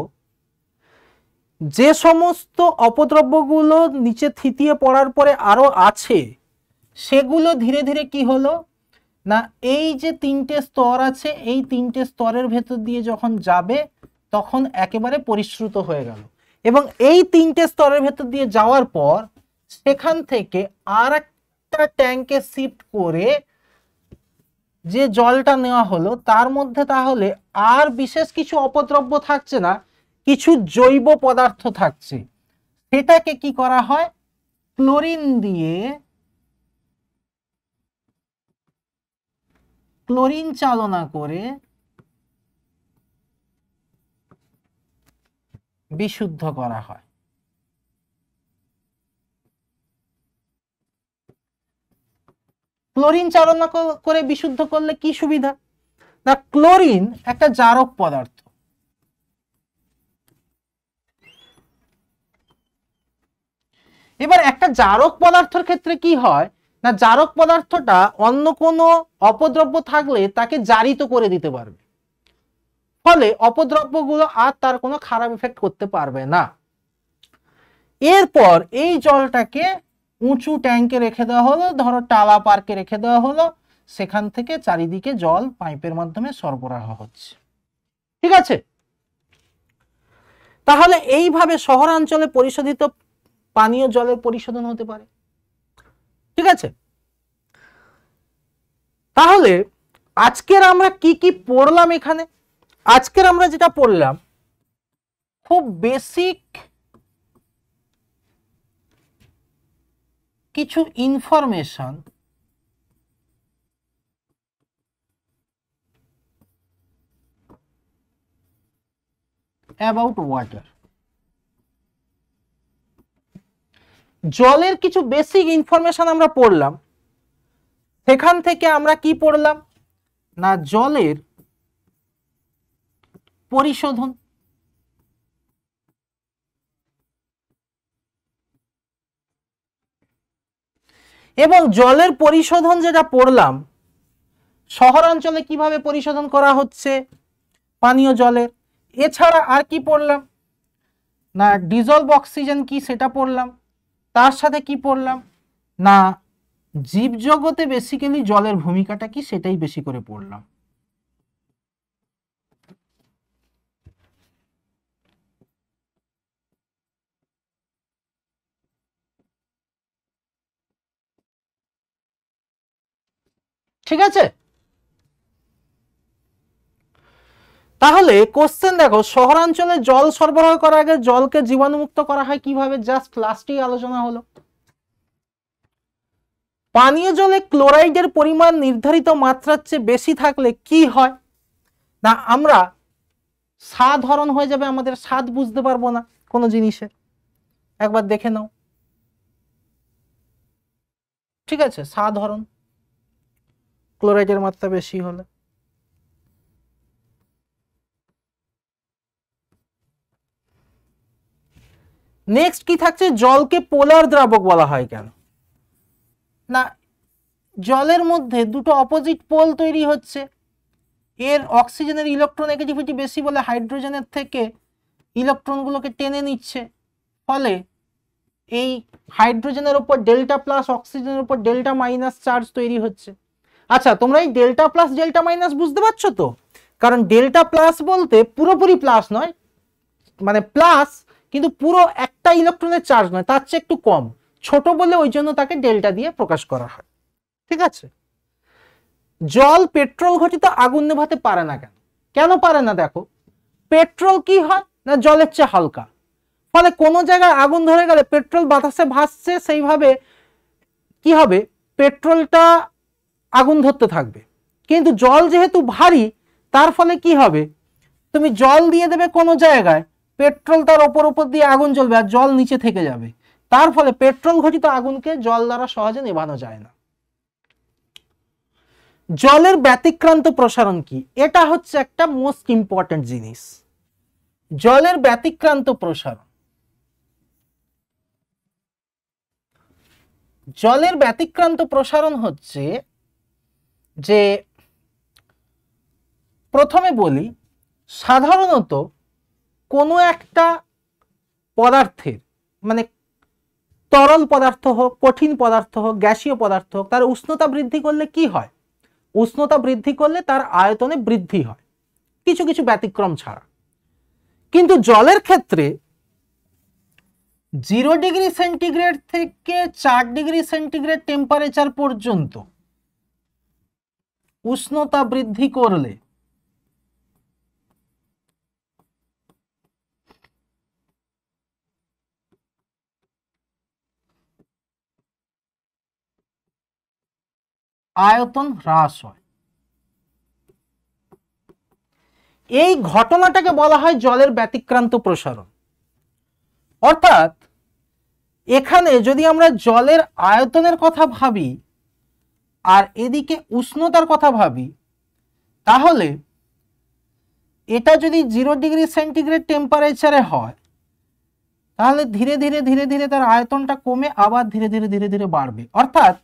যে সমস্ত অপদ্রব্যগুলো নিচে থিতিয়ে পড়ার পরে আরও আছে সেগুলো ধীরে ধীরে কি হলো না এই যে তিনটে স্তর আছে এই তিনটে স্তরের ভেতর দিয়ে যখন যাবে তখন একেবারে পরিশ্রুত হয়ে গেল এবং এই তিনটে স্তরের ভেতর দিয়ে যাওয়ার পর সেখান থেকে আর একটা ট্যাঙ্কে শিফট করে যে জলটা নেওয়া হলো তার মধ্যে তাহলে আর বিশেষ কিছু অপদ্রব্য থাকছে না কিছু জৈব পদার্থ থাকছে সেটাকে কি করা হয় ক্লোরিন দিয়ে ক্লোরিন চালনা করে বিশুদ্ধ করা হয় ক্লোরিন চালনা করে বিশুদ্ধ করলে কি সুবিধা না ক্লোরিন একটা জারক পদার্থ এবার একটা জারক পদার্থর ক্ষেত্রে কি হয় না জারক পদার্থটা অন্য কোনো অপদ্রব্য থাকলে তাকে জারিত করে দিতে পারবে ফলে অপদ্রব্যগুলো আর তার কোনো খারাপ ইফেক্ট করতে পারবে না এরপর এই জলটাকে উঁচু ট্যাঙ্কে রেখে দেওয়া হলো ধরো টালা পার্কে রেখে দেওয়া হলো সেখান থেকে চারিদিকে জল পাইপের মাধ্যমে সরবরাহ হচ্ছে ঠিক আছে তাহলে এইভাবে শহরাঞ্চলে পরিশোধিত পানীয় জলের পরিশোধন হতে পারে ঠিক আছে তাহলে আজকের আমরা কি কি পড়লাম এখানে আজকের আমরা যেটা পড়লাম খুব বেসিক কিছু ইনফরমেশন about ওয়াটার জলের কিছু বেসিক ইনফরমেশন আমরা পড়লাম সেখান থেকে আমরা কি পড়লাম না জলের পরিশোধন এবং জলের পরিশোধন যেটা পড়লাম শহরাঞ্চলে কিভাবে পরিশোধন করা হচ্ছে পানীয় জলের এছাড়া আর কি পড়লাম না ডিজলভ অক্সিজেন কি সেটা পড়লাম তার সাথে কি পড়লাম না জীব জগতে বেসিক্যালি জলের ভূমিকাটা কি সেটাই বেশি করে পড়লাম ঠিক আছে তাহলে কোশ্চেন দেখো শহরাঞ্চলে জল সরবরাহ করার আগে জলকে জীবাণুমুক্ত করা হয় কিভাবে জাস্ট লাস্টেই আলোচনা হলো পানীয় জলে ক্লোরাইডের পরিমাণ নির্ধারিত মাত্রার চেয়ে বেশি থাকলে কি হয় না আমরা সাধারণ হয়ে যাবে আমাদের স্বাদ বুঝতে পারবো না কোনো জিনিসের একবার দেখে নাও ঠিক আছে সাধারণ ক্লোরাইডের মাত্রা বেশি হলে নেক্সট কি থাকছে জলকে পোলার দ্রাবক বলা হয় কেন না জলের মধ্যে দুটো অপোজিট পোল তৈরি হচ্ছে এর অক্সিজেনের ইলেকট্রন একটি বেশি বলে হাইড্রোজেনের থেকে ইলেকট্রনগুলোকে টেনে নিচ্ছে ফলে এই হাইড্রোজেনের ওপর ডেল্টা প্লাস অক্সিজেনের ওপর ডেল্টা মাইনাস চার্জ তৈরি হচ্ছে আচ্ছা তোমরা এই ডেল্টা প্লাস ডেল্টা মাইনাস বুঝতে পারছো তো কারণ ডেল্টা প্লাস বলতে পুরোপুরি প্লাস নয় মানে প্লাস কিন্তু পুরো একটা ইলেকট্রনের চার্জ নয় তার চেয়ে একটু কম ছোট বলে ওই জন্য তাকে ডেল্টা দিয়ে প্রকাশ করা হয় ঠিক আছে জল পেট্রোল ঘটিত আগুন নেভাতে পারে না কেন কেন পারে না দেখো পেট্রোল কি হয় না জলের চেয়ে হালকা ফলে কোনো জায়গায় আগুন ধরে গেলে পেট্রোল বাতাসে ভাসছে সেইভাবে কি হবে পেট্রোলটা আগুন ধরতে থাকবে কিন্তু জল যেহেতু ভারী তার ফলে কি হবে তুমি জল দিয়ে দেবে কোনো জায়গায় পেট্রোল তার ওপর ওপর দিয়ে আগুন জ্বলবে আর জল নিচে থেকে যাবে তার ফলে পেট্রোল ঘটিত আগুনকে জল দ্বারা সহজে নেভানো যায় না জলের ব্যতিক্রান্ত প্রসারণ কি এটা হচ্ছে একটা মোস্ট ইম্পর্টেন্ট জিনিস জলের ব্যতিক্রান্ত প্রসারণ জলের ব্যতিক্রান্ত প্রসারণ হচ্ছে যে প্রথমে বলি সাধারণত কোনো একটা পদার্থের মানে তরল পদার্থ হোক কঠিন পদার্থ হোক গ্যাসীয় পদার্থ হোক তার উষ্ণতা বৃদ্ধি করলে কি হয় উষ্ণতা বৃদ্ধি করলে তার আয়তনে বৃদ্ধি হয় কিছু কিছু ব্যতিক্রম ছাড়া কিন্তু জলের ক্ষেত্রে জিরো ডিগ্রি সেন্টিগ্রেড থেকে চার ডিগ্রি সেন্টিগ্রেড টেম্পারেচার পর্যন্ত উষ্ণতা বৃদ্ধি করলে আয়তন হ্রাস হয় এই ঘটনাটাকে বলা হয় জলের ব্যতিক্রান্ত প্রসারণ অর্থাৎ এখানে যদি আমরা জলের আয়তনের কথা ভাবি আর এদিকে উষ্ণতার কথা ভাবি তাহলে এটা যদি জিরো ডিগ্রি সেন্টিগ্রেড টেম্পারেচারে হয় তাহলে ধীরে ধীরে ধীরে ধীরে তার আয়তনটা কমে আবার ধীরে ধীরে ধীরে ধীরে বাড়বে অর্থাৎ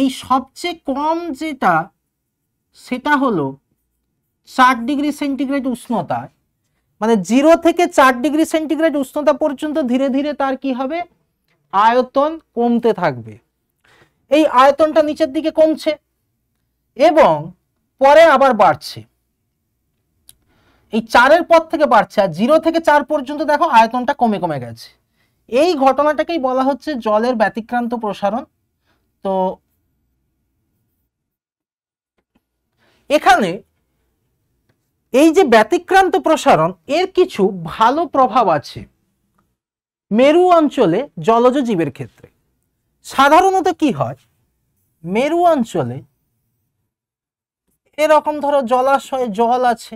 এই সবচেয়ে কম যেটা সেটা হলো চার ডিগ্রি সেন্টিগ্রেড উষ্ণতা মানে জিরো থেকে চার ডিগ্রি সেন্টিগ্রেড উষ্ণতা পর্যন্ত ধীরে ধীরে তার কি হবে আয়তন কমতে থাকবে এই আয়তনটা নিচের দিকে কমছে এবং পরে আবার বাড়ছে এই চারের পর থেকে বাড়ছে আর জিরো থেকে চার পর্যন্ত দেখো আয়তনটা কমে কমে গেছে এই ঘটনাটাকেই বলা হচ্ছে জলের ব্যতিক্রান্ত প্রসারণ তো এখানে এই যে ব্যতিক্রান্ত প্রসারণ এর কিছু ভালো প্রভাব আছে মেরু অঞ্চলে জলজ জীবের ক্ষেত্রে সাধারণত কি হয় মেরু অঞ্চলে এরকম ধরো জলাশয়ে জল আছে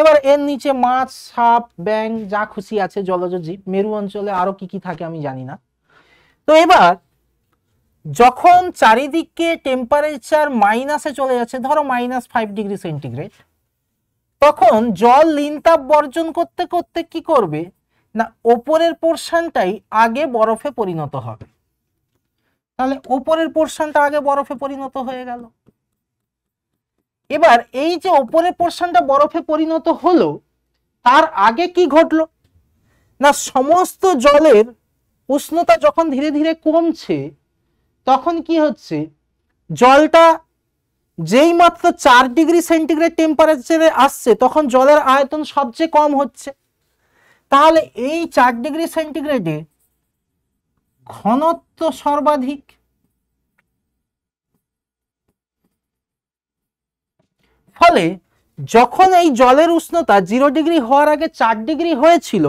এবার এর নিচে মাছ সাপ ব্যাং যা খুশি আছে জলজ জীব মেরু অঞ্চলে আরো কি কি থাকে আমি জানি না তো এবার যখন চারিদিকে টেম্পারেচার মাইনাসে চলে যাচ্ছে ধরো মাইনাস ফাইভ ডিগ্রি সেন্টিগ্রেড তখন জল লিনতাপ বর্জন করতে করতে কি করবে না ওপরের পোর্শনটাই আগে বরফে পরিণত হবে তাহলে ওপরের পোর্শনটা আগে বরফে পরিণত হয়ে গেল এবার এই যে ওপরের পোর্শনটা বরফে পরিণত হলো তার আগে কি ঘটলো না সমস্ত জলের উষ্ণতা যখন ধীরে ধীরে কমছে তখন কি হচ্ছে জলটা যেই মাত্র চার ডিগ্রি সেন্টিগ্রেড টেম্পারেচারে আসছে তখন জলের আয়তন সবচেয়ে কম হচ্ছে তাহলে এই চার ডিগ্রি সেন্টিগ্রেডে ঘনত্ব সর্বাধিক ফলে যখন এই জলের উষ্ণতা জিরো ডিগ্রি হওয়ার আগে চার ডিগ্রি হয়েছিল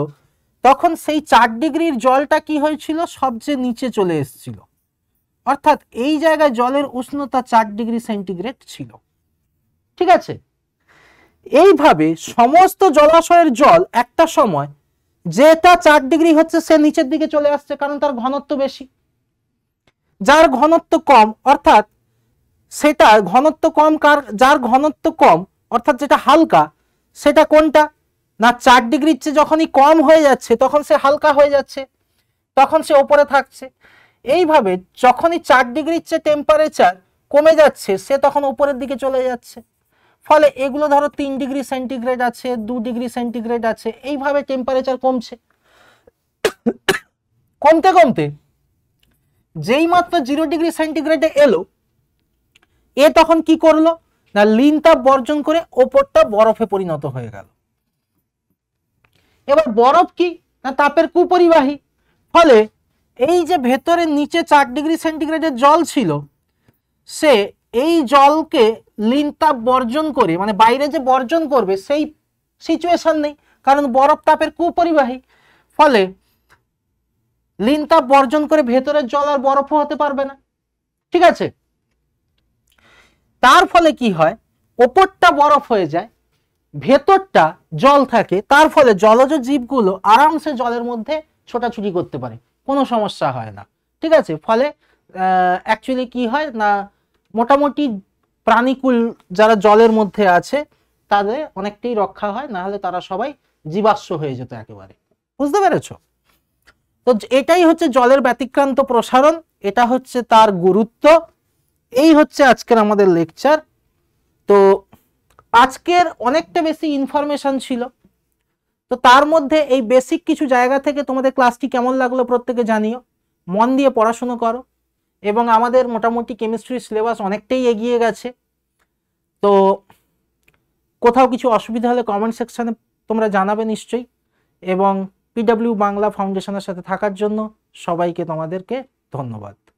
তখন সেই চার ডিগ্রির জলটা কি হয়েছিল সবচেয়ে নিচে চলে এসছিল অর্থাৎ এই জায়গায় জলের উষ্ণতা চার ডিগ্রি সেন্টিগ্রেড ছিল ঠিক আছে এইভাবে সমস্ত জলাশয়ের জল একটা সময় যেটা চার ডিগ্রি হচ্ছে সে নিচের দিকে চলে আসছে কারণ তার ঘনত্ব বেশি যার ঘনত্ব কম অর্থাৎ সেটা ঘনত্ব কম কার যার ঘনত্ব কম অর্থাৎ যেটা হালকা সেটা কোনটা না চার ডিগ্রির চেয়ে যখনই কম হয়ে যাচ্ছে তখন সে হালকা হয়ে যাচ্ছে তখন সে ওপরে থাকছে এইভাবে যখনই চার ডিগ্রির চেয়ে টেম্পারেচার কমে যাচ্ছে সে তখন উপরের দিকে চলে যাচ্ছে ফলে এগুলো ধরো তিন ডিগ্রি সেন্টিগ্রেড আছে দু ডিগ্রি সেন্টিগ্রেড আছে এইভাবে টেম্পারেচার কমছে কমতে কমতে যেই মাত্র জিরো ডিগ্রি সেন্টিগ্রেডে এলো এ তখন কি করলো না লিনতাপ বর্জন করে ওপরটা বরফে পরিণত হয়ে গেল এবার বরফ কি না তাপের কুপরিবাহী ফলে এই যে ভেতরে নিচে চার ডিগ্রি সেন্টিগ্রেডের জল ছিল সে এই জলকে লিনতাপ বর্জন করে মানে বাইরে যে বর্জন করবে সেই সিচুয়েশন নেই কারণ বরফ তাপের কুপরিবাহী ফলে লিনতাপ বর্জন করে ভেতরের জল আর বরফও হতে পারবে না ঠিক আছে তার ফলে কি হয় ওপরটা বরফ হয়ে যায় ভেতরটা জল থাকে তার ফলে জলজ জীবগুলো আরামসে জলের মধ্যে ছোটাছুটি করতে পারে কোনো সমস্যা হয় না ঠিক আছে ফলে অ্যাকচুয়ালি কি হয় না মোটামুটি প্রাণীকুল যারা জলের মধ্যে আছে তাদের অনেকটাই রক্ষা হয় না হলে তারা সবাই জীবাশ্ম হয়ে যেত একেবারে বুঝতে পেরেছ তো এটাই হচ্ছে জলের ব্যতিক্রান্ত প্রসারণ এটা হচ্ছে তার গুরুত্ব এই হচ্ছে আজকের আমাদের লেকচার তো আজকের অনেকটা বেশি ইনফরমেশন ছিল তো তার মধ্যে এই বেসিক কিছু জায়গা থেকে তোমাদের ক্লাসটি কেমন লাগলো প্রত্যেকে জানিও মন দিয়ে পড়াশুনো করো এবং আমাদের মোটামুটি কেমিস্ট্রি সিলেবাস অনেকটাই এগিয়ে গেছে তো কোথাও কিছু অসুবিধা হলে কমেন্ট সেকশানে তোমরা জানাবে নিশ্চয়ই এবং পিডাব্লিউ বাংলা ফাউন্ডেশনের সাথে থাকার জন্য সবাইকে তোমাদেরকে ধন্যবাদ